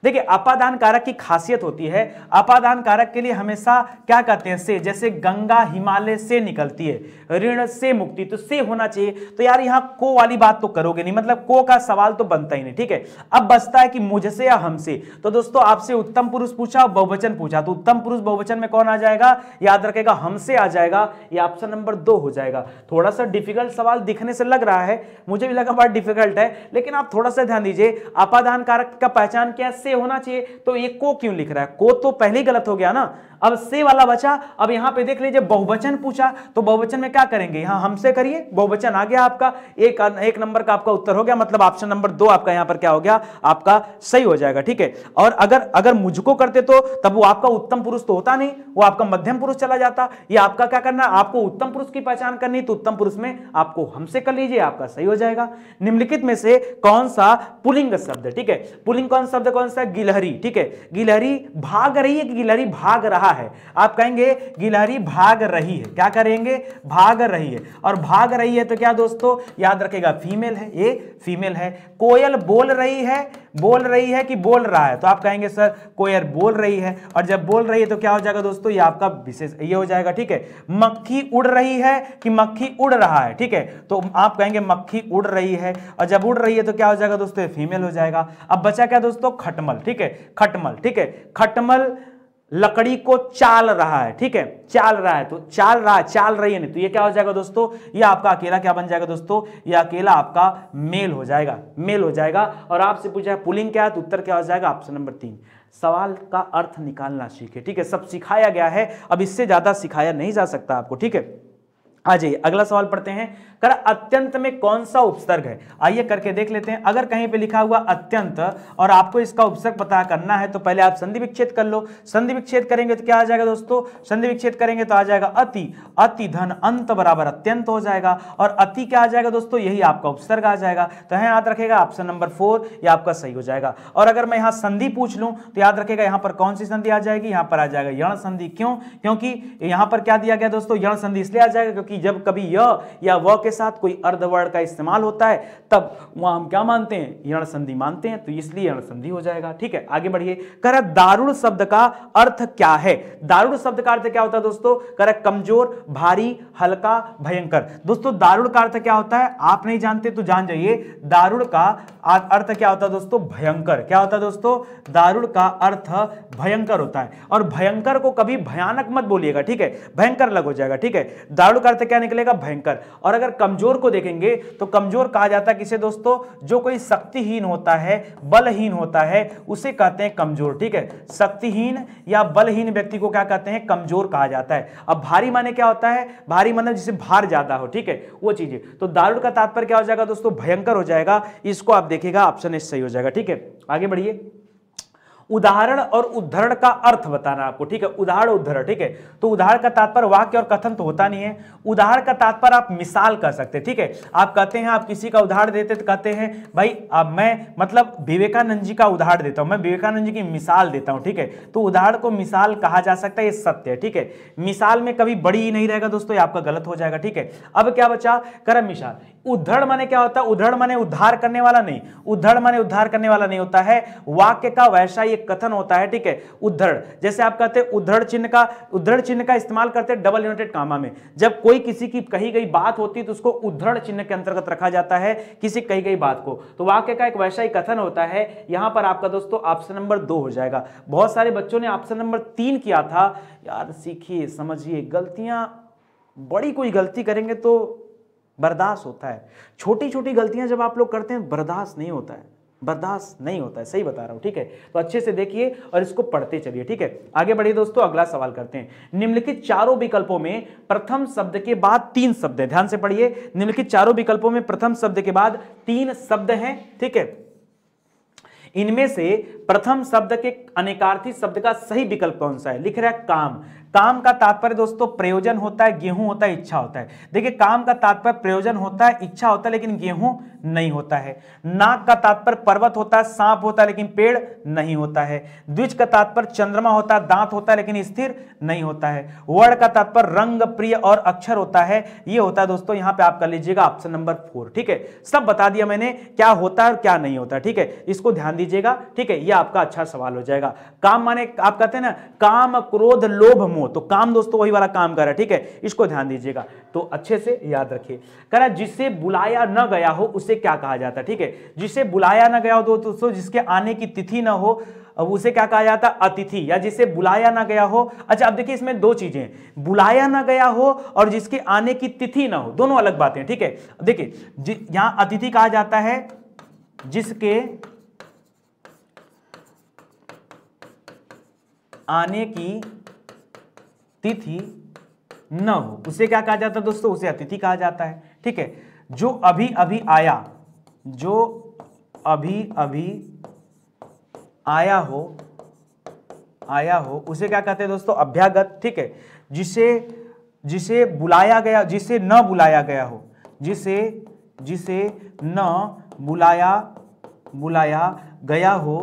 देखिए अपादान कारक की खासियत होती है अपादान कारक के लिए हमेशा क्या कहते हैं से जैसे गंगा हिमालय से निकलती है ऋण से मुक्ति तो से होना चाहिए तो यार यहां को वाली बात तो करोगे नहीं मतलब को का सवाल तो बनता ही नहीं ठीक है अब बचता है कि मुझसे या हमसे तो दोस्तों आपसे उत्तम पुरुष पूछा बहुवचन पूछा तो उत्तम पुरुष बहुवचन में कौन आ जाएगा याद रखेगा हमसे आ जाएगा या ऑप्शन नंबर दो हो जाएगा थोड़ा सा डिफिकल्ट सवाल दिखने से लग रहा है मुझे भी लगा बहुत डिफिकल्ट है लेकिन आप थोड़ा सा ध्यान दीजिए अपादान कारक का पहचान क्या गया से होना चाहिए तो ये को क्यों लिख रहा है को तो पहले गलत हो गया ना अब से वाला बचा अब यहां पे देख लीजिए बहुवचन पूछा तो बहुवचन में क्या करेंगे यहां हमसे करिए बहुवचन आ गया आपका एक एक नंबर का आपका उत्तर हो गया मतलब ऑप्शन नंबर दो आपका यहां पर क्या हो गया आपका सही हो जाएगा ठीक है और अगर अगर मुझको करते तो तब वो आपका उत्तम पुरुष तो होता नहीं वो आपका मध्यम पुरुष चला जाता ये आपका क्या करना आपको उत्तम पुरुष की पहचान करनी तो उत्तम पुरुष में आपको हमसे कर लीजिए आपका सही हो जाएगा निम्नलिखित में से कौन सा पुलिंग शब्द ठीक है पुलिंग कौन शब्द कौन सा गिलहरी ठीक है गिलहरी भाग रही है कि गिलहरी भाग रहा है आप कहेंगे गिलहरी भाग रही है क्या करेंगे भाग रही है और भाग रही है तो क्या दोस्तों याद रखेगा फीमेल है ये फीमेल है कोयल बोल रही है बोल रही है कि बोल रहा है तो आप कहेंगे सर कोयल बोल रही है और जब बोल रही है तो क्या हो जाएगा दोस्तों ये आपका विशेष ये हो जाएगा ठीक है मक्खी उड़ रही है कि मक्खी उड़ रहा है ठीक है तो आप कहेंगे मक्खी उड़ रही है और जब उड़ रही है तो क्या हो जाएगा दोस्तों फीमेल हो जाएगा अब बचा क्या दोस्तों खटमल ठीक है खटमल ठीक है खटमल लकड़ी को चाल रहा है ठीक है चाल रहा है तो चाल रहा है चाल रही है नहीं तो ये क्या हो जाएगा दोस्तों ये आपका अकेला क्या बन जाएगा दोस्तों ये अकेला आपका मेल हो जाएगा मेल हो जाएगा और आपसे पूछा है पुलिंग क्या है तो उत्तर क्या हो जाएगा ऑप्शन नंबर तीन सवाल का अर्थ निकालना सीखे ठीक है सब सिखाया गया है अब इससे ज़्यादा सिखाया नहीं जा सकता आपको ठीक है हाँ जी अगला सवाल पढ़ते हैं कर अत्यंत में कौन सा उपसर्ग है आइए करके देख लेते हैं अगर कहीं पे लिखा हुआ अत्यंत और आपको इसका उपसर्ग पता करना है तो पहले आप संधि विच्छेद कर लो संधि विच्छेद करेंगे तो क्या आ जाएगा दोस्तों संधि विच्छेद करेंगे तो आ जाएगा अति अति धन अंत बराबर अत्यंत हो जाएगा और अति क्या आ जाएगा दोस्तों यही आपका उपसर्ग आ जाएगा तो यहाँ याद रखेगा ऑप्शन नंबर फोर ये आपका सही हो जाएगा और अगर मैं यहाँ संधि पूछ लूँ तो याद रखेगा यहाँ पर कौन सी संधि आ जाएगी यहाँ पर आ जाएगा यण संधि क्यों क्योंकि यहाँ पर क्या दिया गया दोस्तों यण संधि इसलिए आ जाएगा क्योंकि जब कभी य या व के साथ कोई अर्धवर्ण का इस्तेमाल होता है तब वहां हम क्या मानते हैं यण संधि मानते हैं तो इसलिए यण संधि हो जाएगा ठीक है आगे बढ़िए कह रहा दारुण शब्द का अर्थ क्या है दारुण शब्द का अर्थ क्या होता है दोस्तों कह कमजोर भारी हल्का भयंकर दोस्तों दारुण का अर्थ क्या होता है आप नहीं जानते तो जान जाइए दारुण का अर्थ क्या होता है दोस्तों भयंकर क्या होता है दोस्तों दारुण का अर्थ भयंकर होता है और भयंकर को कभी भयानक मत बोलिएगा ठीक है भयंकर लग हो जाएगा ठीक है दारुण करते क्या निकलेगा भयंकर और अगर कमजोर को देखेंगे तो कमजोर कहा जाता है किसे दोस्तों जो कोई शक्तिहीन होता है बलहीन होता है उसे कहते हैं कमजोर ठीक है शक्तिहीन या बलहीन व्यक्ति को क्या कहते हैं कमजोर कहा जाता है अब भारी माने क्या होता है भारी मतलब जिसे भार ज्यादा हो ठीक है वो चीजें तो दारू का तात्पर्य क्या हो जाएगा दोस्तों भयंकर हो जाएगा इसको आप देखिएगा ऑप्शन सही हो जाएगा ठीक है आगे बढ़िए उदाहरण और उद्धरण का अर्थ बताना आपको ठीक है उदाहरण उद्धरण ठीक है तो उदाहरण का तात्पर्य वाक्य और कथन तो होता नहीं है उदाहरण का तात्पर्य आप मिसाल कर सकते हैं ठीक है आप कहते हैं आप किसी का उदाहरण देते तो कहते हैं भाई अब मैं मतलब विवेकानंद जी का उदाहरण देता हूं मैं विवेकानंद जी की मिसाल देता हूं ठीक है तो उदाहरण को मिसाल कहा जा सकता है ये सत्य है ठीक है मिसाल में कभी बड़ी ही नहीं रहेगा दोस्तों आपका गलत हो जाएगा ठीक है अब क्या बचा करम मिसाल उद्धरण माने क्या होता है उद्धरण माने उद्धार करने वाला नहीं उद्धरण माने उद्धार करने वाला नहीं होता है वाक्य का वैसा ये कथन होता है ठीक है उद्धरण जैसे आप कहते हैं उद्धरण चिन्ह का उद्धरण चिन्ह का इस्तेमाल करते हैं डबल यूनिटेड कामा में जब कोई किसी की कही गई बात होती है तो उसको उद्धरण चिन्ह के अंतर्गत रखा जाता है किसी कही गई बात को तो वाक्य का एक वैसा ही कथन होता है यहां पर आपका दोस्तों ऑप्शन नंबर दो हो जाएगा बहुत सारे बच्चों ने ऑप्शन नंबर तीन किया था यार सीखिए समझिए गलतियां बड़ी कोई गलती करेंगे तो बर्दाश्त होता है छोटी छोटी गलतियां जब आप लोग करते हैं बर्दाश्त नहीं होता है बर्दाश्त नहीं होता है सही बता रहा हूँ ठीक है तो अच्छे से देखिए और इसको पढ़ते चलिए ठीक है आगे बढ़िए दोस्तों अगला सवाल करते हैं निम्नलिखित चारों विकल्पों में प्रथम शब्द के बाद तीन शब्द है ध्यान से पढ़िए निम्नलिखित चारों विकल्पों में प्रथम शब्द के बाद तीन शब्द हैं ठीक है इनमें से प्रथम शब्द के अनेकार्थी शब्द का सही विकल्प कौन सा है लिख रहा है काम काम का तात्पर्य दोस्तों प्रयोजन होता है गेहूं होता है इच्छा होता है देखिए काम का तात्पर्य प्रयोजन होता है इच्छा होता है लेकिन गेहूं नहीं होता है नाक का तात्पर्य पर्वत होता है सांप होता है लेकिन पेड़ नहीं होता है द्विज का तात्पर्य चंद्रमा होता है दांत होता है लेकिन स्थिर नहीं होता है वर्ण का तात्पर्य रंग प्रिय और अक्षर होता है ये होता है दोस्तों यहां पे आप कर लीजिएगा ऑप्शन नंबर फोर ठीक है सब बता दिया मैंने क्या होता है और क्या नहीं होता ठीक है इसको ध्यान दीजिएगा ठीक है यह आपका अच्छा सवाल हो जाएगा काम माने आप कहते हैं ना काम क्रोध लोभ हो तो काम दोस्तों वही वाला काम कर रहा है ठीक है इसको ध्यान दीजिएगा तो अच्छे से याद रखिए कह जिसे बुलाया न गया हो उसे क्या कहा जाता है ठीक है जिसे बुलाया न गया हो तो दोस्तों जिसके आने की तिथि न हो अब उसे क्या कहा जाता है अतिथि या जिसे बुलाया ना गया हो अच्छा अब देखिए इसमें दो चीजें बुलाया ना गया हो और जिसके आने की तिथि ना हो दोनों अलग बातें ठीक है देखिए यहां अतिथि कहा जाता है जिसके आने की तिथि न हो उसे क्या कहा जाता है दोस्तों उसे अतिथि कहा जाता है ठीक है जो अभी अभी आया जो अभी अभी आया हो आया हो उसे क्या कहते हैं दोस्तों अभ्यागत ठीक है जिसे जिसे बुलाया गया जिसे न बुलाया गया हो जिसे जिसे न बुलाया बुलाया गया हो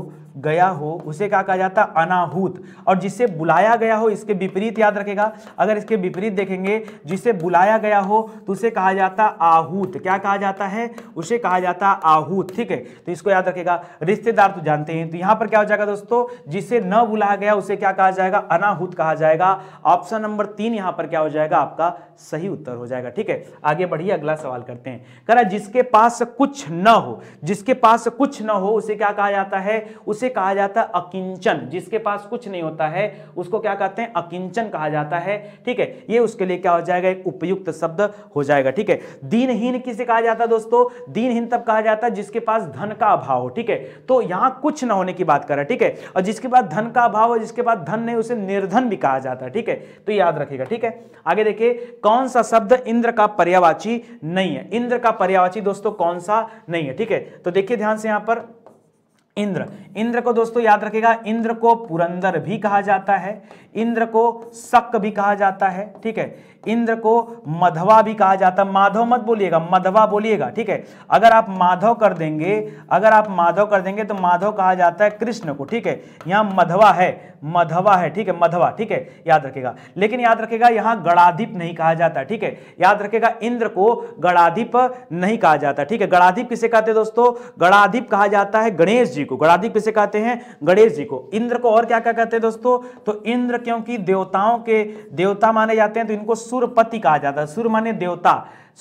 गया हो उसे क्या कहा जाता है अनाहूत और जिसे बुलाया गया हो इसके विपरीत याद रखेगा अगर इसके विपरीत देखेंगे जिसे बुलाया गया हो तो उसे कहा जाता आहूत क्या कहा जाता है उसे कहा जाता आहूत ठीक है तो इसको याद रखेगा रिश्तेदार तो जानते हैं तो यहां पर क्या हो जाएगा दोस्तों जिसे न बुलाया गया उसे क्या कहा जाएगा अनाहूत कहा जाएगा ऑप्शन नंबर तीन यहाँ पर क्या हो जाएगा आपका सही उत्तर हो जाएगा ठीक है आगे बढ़िए अगला सवाल करते हैं करा जिसके पास कुछ न हो जिसके पास कुछ न हो उसे क्या कहा जाता है उसे कहा जाता है अकिंचन जिसके पास कुछ नहीं होता है उसको क्या कहते हैं अकिंचन कहा जाता है ठीक है ये उसके लिए क्या हो जाएगा एक उपयुक्त शब्द हो जाएगा ठीक है दीनहीन किसे कहा जाता है दोस्तों दीनहीन तब कहा जाता है जिसके पास धन का अभाव हो ठीक है तो यहां कुछ न होने की बात कर रहा है ठीक है और जिसके पास धन का अभाव हो जिसके पास धन नहीं उसे निर्धन भी कहा जाता है ठीक है तो याद रखिएगा ठीक है आगे देखिए कौन सा शब्द इंद्र का पर्यावाची नहीं है इंद्र का पर्यावाची दोस्तों कौन सा नहीं है ठीक है तो देखिए ध्यान से यहां पर इंद्र इंद्र को दोस्तों याद रखेगा इंद्र को पुरंदर भी कहा जाता है इंद्र को शक भी कहा जाता है ठीक है इंद्र को मधवा भी कहा जाता है माधव मत बोलिएगा मधवा बोलिएगा ठीक है अगर आप माधव कर देंगे अगर आप माधव कर देंगे तो माधव कहा जाता है कृष्ण को ठीक है यहां मधवा है मधवा है ठीक है मधवा ठीक है याद रखेगा लेकिन याद रखेगा यहां गणाधिप नहीं कहा जाता ठीक है याद रखेगा इंद्र को गणाधिप नहीं कहा जाता ठीक है गणाधिप किसे कहते हैं दोस्तों गणाधिप कहा जाता है गणेश जी को गणाधिप किसे कहते हैं गणेश जी को इंद्र को और क्या क्या कहते हैं दोस्तों तो इंद्र क्योंकि देवताओं के देवता माने जाते हैं तो इनको सूर्यपति कहा जाता है सूर्य माने देवता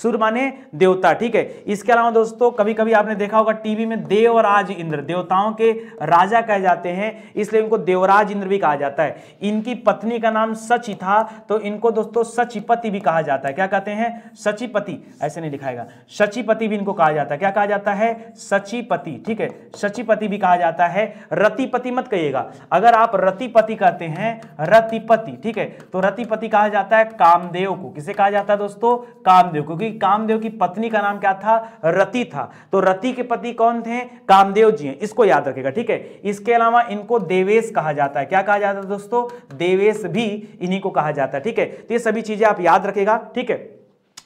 सूर्य माने देवता ठीक है इसके अलावा दोस्तों कभी कभी आपने देखा होगा टीवी में देव और इंद्र देवताओं के राजा कहे जाते हैं इसलिए इनको देवराज इंद्र भी कहा जाता है इनकी पत्नी का नाम सचि था तो इनको दोस्तों सचिपति भी कहा जाता है क्या कहते हैं सचिपति ऐसे नहीं लिखाएगा सचिपति भी इनको कहा जाता है क्या कहा जाता है सचिपति ठीक है सचिपति भी कहा जाता है रतिपति मत कहिएगा अगर आप रतिपति कहते हैं रतिपति ठीक है तो रतिपति कहा जाता है कामदेव को किसे कहा जाता है दोस्तों कामदेव को क्योंकि कामदेव की पत्नी का नाम क्या था रति था तो रति के पति कौन थे कामदेव जी हैं इसको याद रखेगा ठीक है इसके अलावा इनको देवेश कहा जाता है क्या कहा जाता है दोस्तों देवेश भी इन्हीं को कहा जाता है ठीक है तो ये सभी चीजें आप याद रखेगा ठीक है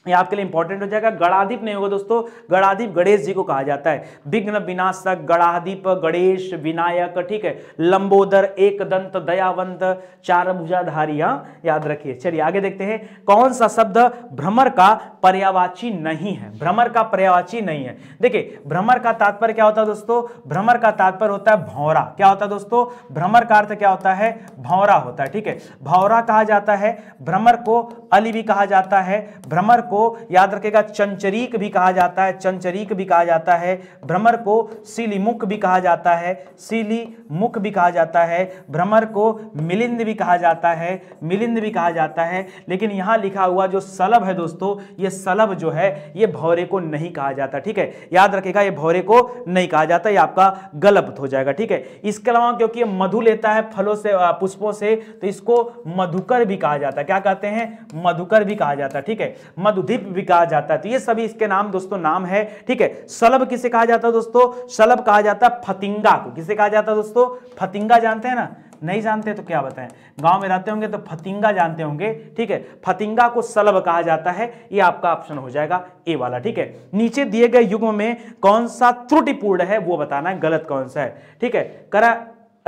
ये आपके लिए इंपॉर्टेंट हो जाएगा गणाधिप नहीं होगा दोस्तों गणाधिप गणेश जी को कहा जाता है विघ्न विनाशक गणाधिप गणेश विनायक ठीक है लंबोदर एक दंत दयावंत चार भुजाधारी हाँ, याद रखिए चलिए आगे देखते हैं कौन सा शब्द भ्रमर का पर्यावाची नहीं है भ्रमर का पर्यावाची नहीं है देखिए भ्रमर का तात्पर्य क्या होता है दोस्तों भ्रमर का तात्पर्य होता है भौरा क्या होता है दोस्तों भ्रमर का अर्थ क्या होता है भौरा होता है ठीक है भौरा कहा जाता है भ्रमर को अली भी कहा जाता है भ्रमर को याद रखेगा चंचरीक भी कहा जाता है चंचरीक भी कहा जाता है भ्रमर को सिलीमुख भी कहा जाता है सिलीमुख भी कहा जाता है भ्रमर को मिलिंद भी कहा जाता है मिलिंद भी कहा जाता है लेकिन यहां लिखा हुआ जो सलभ है दोस्तों ये सलभ जो है ये भौरे को नहीं कहा जाता ठीक है याद रखेगा ये भौरे को नहीं कहा जाता ये आपका गलत हो जाएगा ठीक है इसके अलावा क्योंकि ये मधु लेता है फलों से पुष्पों से तो इसको मधुकर भी कहा जाता है क्या कहते हैं मधुकर भी कहा जाता है ठीक है मधु उद्दीप भी कहा जाता है तो ये सभी इसके नाम दोस्तों नाम है ठीक है सलभ किसे कहा जाता है दोस्तों सलभ कहा जाता है फतिंगा को किसे कहा जाता है दोस्तों फतिंगा जानते हैं ना नहीं जानते तो क्या बताएं गांव में रहते होंगे तो फतिंगा जानते होंगे ठीक है फतिंगा को सलभ कहा जाता है ये आपका ऑप्शन हो जाएगा ए वाला ठीक है नीचे दिए गए युग में कौन सा त्रुटिपूर्ण है वो बताना है गलत कौन सा है ठीक है करा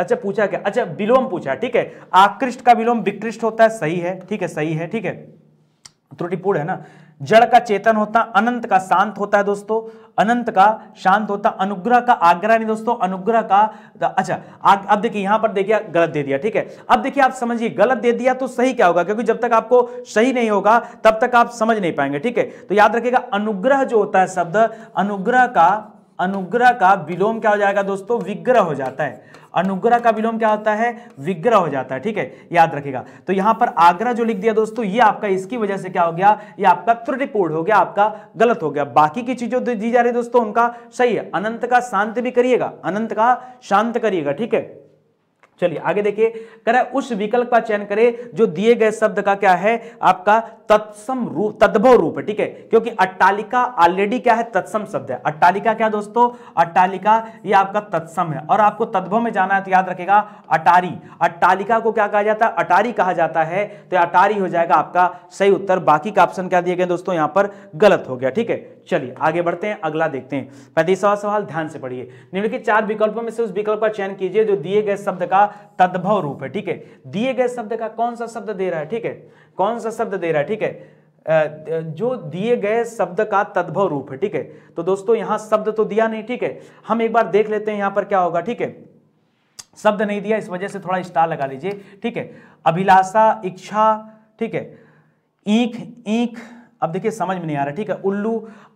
अच्छा पूछा क्या अच्छा विलोम पूछा ठीक है आकृष्ट का विलोम विकृष्ट होता है सही है ठीक है सही है ठीक है त्रुटिपूर्ण है ना जड़ का चेतन होता अनंत का शांत होता है दोस्तों अनंत का शांत होता अनुग्रह का आग्रह नहीं दोस्तों अनुग्रह का अच्छा आ, अब देखिए यहां पर देखिए गलत दे दिया ठीक है अब देखिए आप समझिए गलत दे दिया तो सही क्या होगा क्योंकि जब तक आपको सही नहीं होगा तब तक आप समझ नहीं पाएंगे ठीक है तो याद रखिएगा अनुग्रह जो होता है शब्द अनुग्रह का अनुग्रह का विलोम क्या हो जाएगा दोस्तों विग्रह हो जाता है अनुग्रह का विलोम क्या होता है विग्रह हो जाता है ठीक है याद रखेगा तो यहां पर आग्रह जो लिख दिया दोस्तों ये आपका इसकी वजह से क्या हो गया ये आपका त्रुटिपूर्ण हो गया आपका गलत हो गया बाकी की चीजों दी जा रही दोस्तों उनका सही है अनंत का शांत भी करिएगा अनंत का शांत करिएगा ठीक है चलिए आगे देखिए करें उस विकल्प का चयन करें जो दिए गए शब्द का क्या है आपका तत्सम रूप तद्भव रूप है ठीक है क्योंकि अट्टालिका ऑलरेडी क्या है तत्सम शब्द है अट्टालिका क्या दोस्तों अट्टालिका ये आपका तत्सम है और आपको तद्भव में जाना है तो याद रखेगा अटारी अट्टालिका को क्या कहा जाता है अटारी कहा जाता है तो अटारी हो जाएगा आपका सही उत्तर बाकी का ऑप्शन क्या दिए गए दोस्तों यहां पर गलत हो गया ठीक है चलिए आगे बढ़ते हैं अगला देखते हैं पैंतीसवा सवाल ध्यान से पढ़िए निम्नलिखित चार विकल्पों में से उस विकल्प का चयन कीजिए जो दिए गए शब्द का तद्भव रूप है ठीक है दिए गए शब्द का कौन सा शब्द दे रहा है ठीक है कौन सा शब्द दे रहा है ठीक है जो दिए गए शब्द का तद्भव रूप है ठीक है तो दोस्तों यहां शब्द तो दिया नहीं ठीक है हम एक बार देख लेते हैं यहां पर क्या होगा ठीक है शब्द नहीं दिया इस वजह से थोड़ा स्टार लगा लीजिए ठीक है अभिलाषा इच्छा ठीक है ईख ईख अब देखिए समझ में नहीं आ रहा ठीक है उल्लू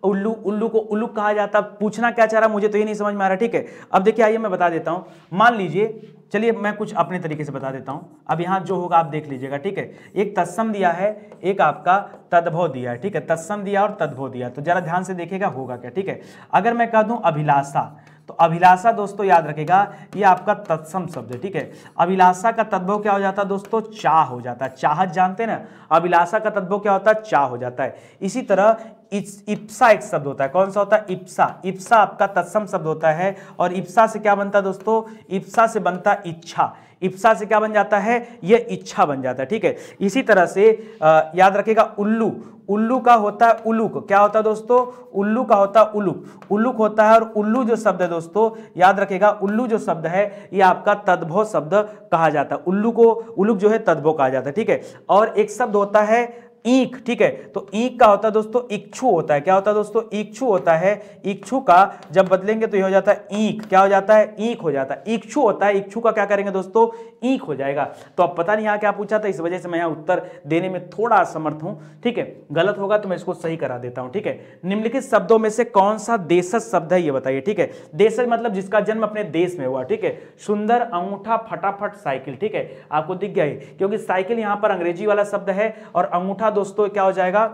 उल्लू उल्लू को उल्लू कहा जाता पूछना क्या चाह रहा मुझे तो ये नहीं समझ में आ रहा ठीक है अब देखिए आइए मैं बता देता हूँ मान लीजिए चलिए मैं कुछ अपने तरीके से बता देता हूँ अब यहाँ जो होगा आप देख लीजिएगा ठीक है एक तत्सम दिया है एक आपका तद्भव दिया है ठीक है तत्सम दिया और तद्भव दिया तो जरा ध्यान से देखेगा होगा क्या ठीक है अगर मैं कह दूँ अभिलाषा तो अभिलाषा दोस्तों याद रखेगा ये आपका तत्सम शब्द है ठीक है अभिलाषा का तद्भव क्या हो जाता है दोस्तों चाह हो जाता है चाहत जानते हैं ना अभिलाषा का तद्भव क्या होता है चाह हो जाता है इसी तरह इप्सा एक शब्द होता है कौन सा होता है इप्सा इप्सा आपका तत्सम शब्द होता है और इप्सा से क्या बनता है दोस्तों इप्सा से बनता इच्छा इप्सा से क्या बन जाता है यह इच्छा बन जाता है ठीक है इसी तरह से आ, याद रखेगा उल्लू उल्लू का होता है उल्लूक क्या होता है दोस्तों उल्लू का होता है उल्लूक उल्लुक होता है और उल्लू जो शब्द है दोस्तों याद रखेगा उल्लू जो शब्द है ये आपका तद्भव शब्द कहा जाता है उल्लू को उलुक जो है तद्भव कहा जाता है ठीक है और एक शब्द होता है ईख ठीक है तो ईख का होता है दोस्तों इक्षु होता है क्या होता है दोस्तों इक्षु होता है इक्षु का जब बदलेंगे तो यह हो जाता है ईख क्या हो जाता है ईख हो जाता है इक्षु होता है इक्षु का क्या करेंगे दोस्तों ईख हो जाएगा तो अब पता नहीं यहाँ क्या पूछा था इस वजह से मैं यहाँ उत्तर देने में थोड़ा असमर्थ हूँ ठीक है गलत होगा तो मैं इसको सही करा देता हूँ ठीक है निम्नलिखित शब्दों में से कौन सा देशज शब्द है ये बताइए ठीक है देशज मतलब जिसका जन्म अपने देश में हुआ ठीक है सुंदर अंगूठा फटाफट साइकिल ठीक है आपको दिख गया क्योंकि साइकिल यहाँ पर अंग्रेजी वाला शब्द है और अंगूठा दोस्तों क्या हो जाएगा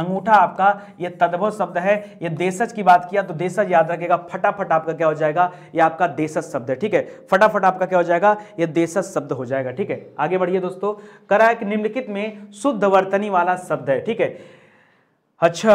अंगूठा आपका ये तद्भव शब्द है ये देशज की बात किया तो देशज याद रखेगा फटाफट आपका क्या हो जाएगा ये आपका देशज शब्द है ठीक है फटाफट आपका क्या हो जाएगा ये देशज शब्द हो जाएगा ठीक है आगे बढ़िए दोस्तों करा निम्नलिखित में शुद्ध वर्तनी वाला शब्द है ठीक है अच्छा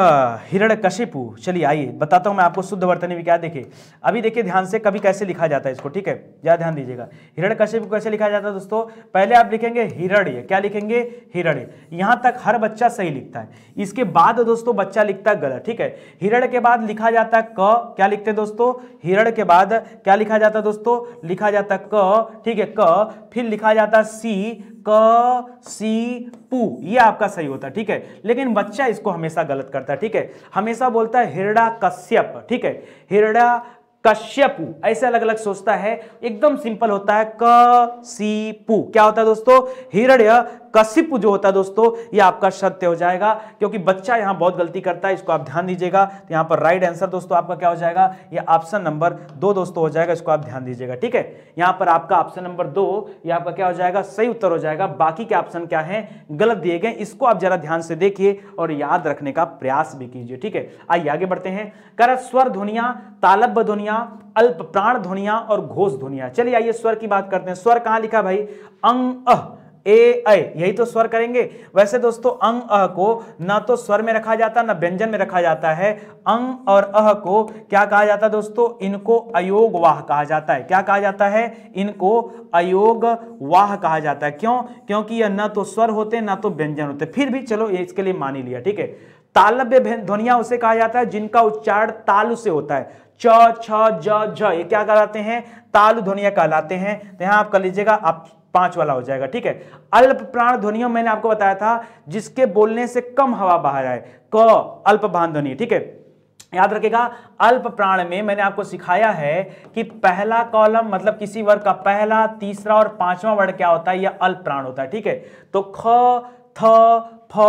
हिरण कशिपु चलिए आइए बताता हूँ मैं आपको शुद्ध वर्तनी में क्या देखे अभी देखिए ध्यान से कभी कैसे लिखा जाता है इसको ठीक है ज़्यादा ध्यान दीजिएगा हिरण कशिपु कैसे लिखा जाता है दोस्तों पहले आप लिखेंगे हिरण्य क्या लिखेंगे हिरण्य यहाँ तक हर बच्चा सही लिखता है इसके बाद दोस्तों बच्चा लिखता है गलत ठीक है हिरण के बाद लिखा जाता क क्या लिखते हैं दोस्तों हिरण के बाद क्या लिखा जाता है दोस्तों लिखा जाता क ठीक है क फिर लिखा जाता सी क सी पू ये आपका सही होता है ठीक है लेकिन बच्चा इसको हमेशा गलत करता है ठीक है हमेशा बोलता है हिरडा कश्यप ठीक है हिरडा कश्यपु ऐसे अलग अलग सोचता है एकदम सिंपल होता है क सी पू क्या होता है दोस्तों हिरण्य कश्यप जो होता है दोस्तों ये आपका सत्य हो जाएगा क्योंकि बच्चा यहां बहुत गलती करता है इसको आप ध्यान दीजिएगा तो यहाँ पर राइट आंसर दोस्तों आपका क्या हो जाएगा ये ऑप्शन नंबर दो दोस्तों हो जाएगा इसको आप ध्यान दीजिएगा ठीक है यहां पर आपका ऑप्शन नंबर दो ये आपका क्या हो जाएगा सही उत्तर हो जाएगा बाकी के ऑप्शन क्या है गलत दिए गए इसको आप जरा ध्यान से देखिए और याद रखने का प्रयास भी कीजिए ठीक है आइए आगे बढ़ते हैं कर स्वर ध्वनिया तालब्य ध्वनिया अल्प प्राण ध्वनिया और घोष ध्वनिया चलिए आइए स्वर की बात करते हैं स्वर कहां लिखा भाई अंग अह ए ऐ यही तो स्वर करेंगे वैसे दोस्तों अंग अह को ना तो स्वर में रखा जाता ना व्यंजन में रखा जाता है अंग और अह को क्या कहा जाता है दोस्तों इनको अयोग वाह कहा जाता है क्या कहा जाता है इनको अयोग वाह कहा जाता है क्यों क्योंकि यह ना तो स्वर होते ना तो व्यंजन होते फिर भी चलो ये इसके लिए मान ही लिया ठीक है तालव्य ध्वनिया उसे कहा जाता है जिनका उच्चारण ताल से होता है च छ ज ये क्या कहलाते हैं ताल ध्वनिया कहलाते हैं तो आप कर लीजिएगा आप पांच वाला हो जाएगा ठीक है अल्प प्राण ध्वनियों मैंने आपको बताया था जिसके बोलने से कम हवा बाहर आए क अल्प भान ध्वनि ठीक है याद रखेगा अल्प प्राण में मैंने आपको सिखाया है कि पहला कॉलम मतलब किसी वर्ग का पहला तीसरा और पांचवा वर्ड क्या होता है यह अल्प प्राण होता है ठीक है तो ख थ फ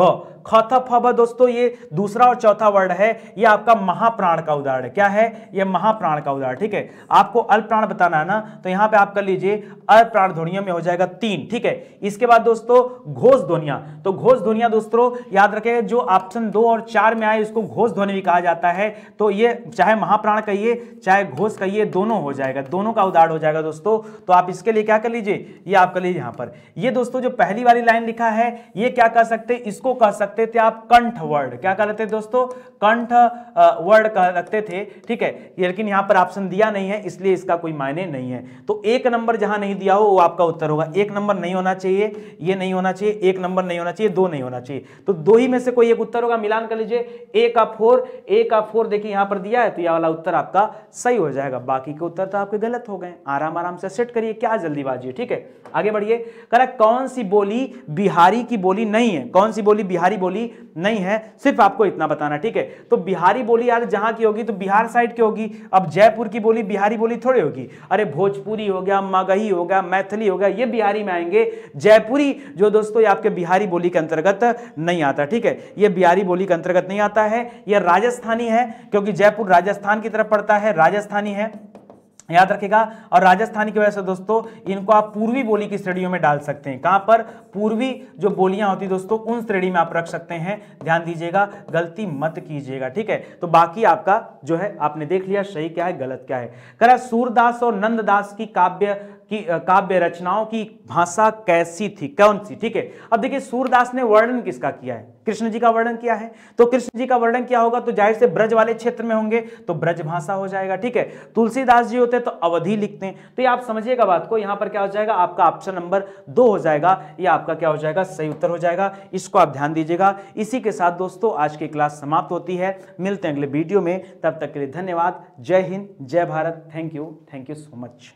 भ खौथा दोस्तों ये दूसरा और चौथा वर्ड है ये आपका महाप्राण का उदाहरण क्या है ये महाप्राण का उदाहरण ठीक है आपको अल्प्राण बताना है ना तो यहां पे आप कर लीजिए अल्प्राण ध्वनिया में हो जाएगा तीन ठीक है इसके बाद दोस्तों घोष ध्वनिया तो घोष ध्वनिया दोस्तों याद रखे जो ऑप्शन दो और चार में आए इसको घोष ध्वनि भी कहा जाता है तो ये चाहे महाप्राण कहिए चाहे घोष कहिए दोनों हो जाएगा दोनों का उदाहरण हो जाएगा दोस्तों तो आप इसके लिए क्या कर लीजिए ये आप कर लीजिए यहां पर ये दोस्तों जो पहली वाली लाइन लिखा है ये क्या कह सकते इसको कह सकते रखते थे आप कंठ वर्ड क्या कर रहे थे दोस्तों कंठ वर्ड कह रखते थे ठीक है लेकिन यहां पर ऑप्शन दिया नहीं है इसलिए इसका कोई मायने नहीं है तो एक नंबर जहां नहीं दिया हो वो आपका उत्तर होगा एक नंबर नहीं होना चाहिए ये नहीं होना चाहिए एक नंबर नहीं होना चाहिए दो नहीं होना चाहिए तो दो ही में से कोई एक उत्तर होगा मिलान कर लीजिए ए का फोर ए का फोर देखिए यहां पर दिया है तो यह वाला उत्तर आपका सही हो जाएगा बाकी के उत्तर तो आपके गलत हो गए आराम आराम से सेट करिए क्या जल्दीबाजी ठीक है आगे बढ़िए कह रहा कौन सी बोली बिहारी की बोली नहीं है कौन सी बोली बिहारी बोली नहीं है सिर्फ आपको इतना बताना ठीक है तो बिहारी बोली यार जहां की होगी तो बिहार साइड की होगी अब जयपुर की बोली बिहारी बोली थोड़ी होगी अरे भोजपुरी हो गया मगही हो गया मैथिली हो गया ये बिहारी में आएंगे जयपुरी जो दोस्तों ये आपके बिहारी बोली के अंतर्गत नहीं आता ठीक है ये बिहारी बोली के अंतर्गत नहीं आता है यह राजस्थानी है क्योंकि जयपुर राजस्थान की तरफ पड़ता है राजस्थानी है याद रखेगा और राजस्थानी की वजह से दोस्तों इनको आप पूर्वी बोली की श्रेणियों में डाल सकते हैं कहां पर पूर्वी जो बोलियां होती दोस्तों उन श्रेणी में आप रख सकते हैं ध्यान दीजिएगा गलती मत कीजिएगा ठीक है तो बाकी आपका जो है आपने देख लिया सही क्या है गलत क्या है करा सूरदास और नंददास की काव्य कि काव्य रचनाओं की भाषा कैसी थी कौन सी ठीक है अब देखिए सूरदास ने वर्णन किसका किया है कृष्ण जी का वर्णन किया है तो कृष्ण जी का वर्णन किया होगा तो जाहिर से ब्रज वाले क्षेत्र में होंगे तो ब्रज भाषा हो जाएगा ठीक है तुलसीदास जी होते तो अवधि लिखते हैं तो ये आप समझिएगा बात को यहाँ पर क्या हो जाएगा आपका ऑप्शन नंबर दो हो जाएगा या आपका क्या हो जाएगा सही उत्तर हो जाएगा इसको आप ध्यान दीजिएगा इसी के साथ दोस्तों आज की क्लास समाप्त होती है मिलते हैं अगले वीडियो में तब तक के लिए धन्यवाद जय हिंद जय Bharat thank you thank you so much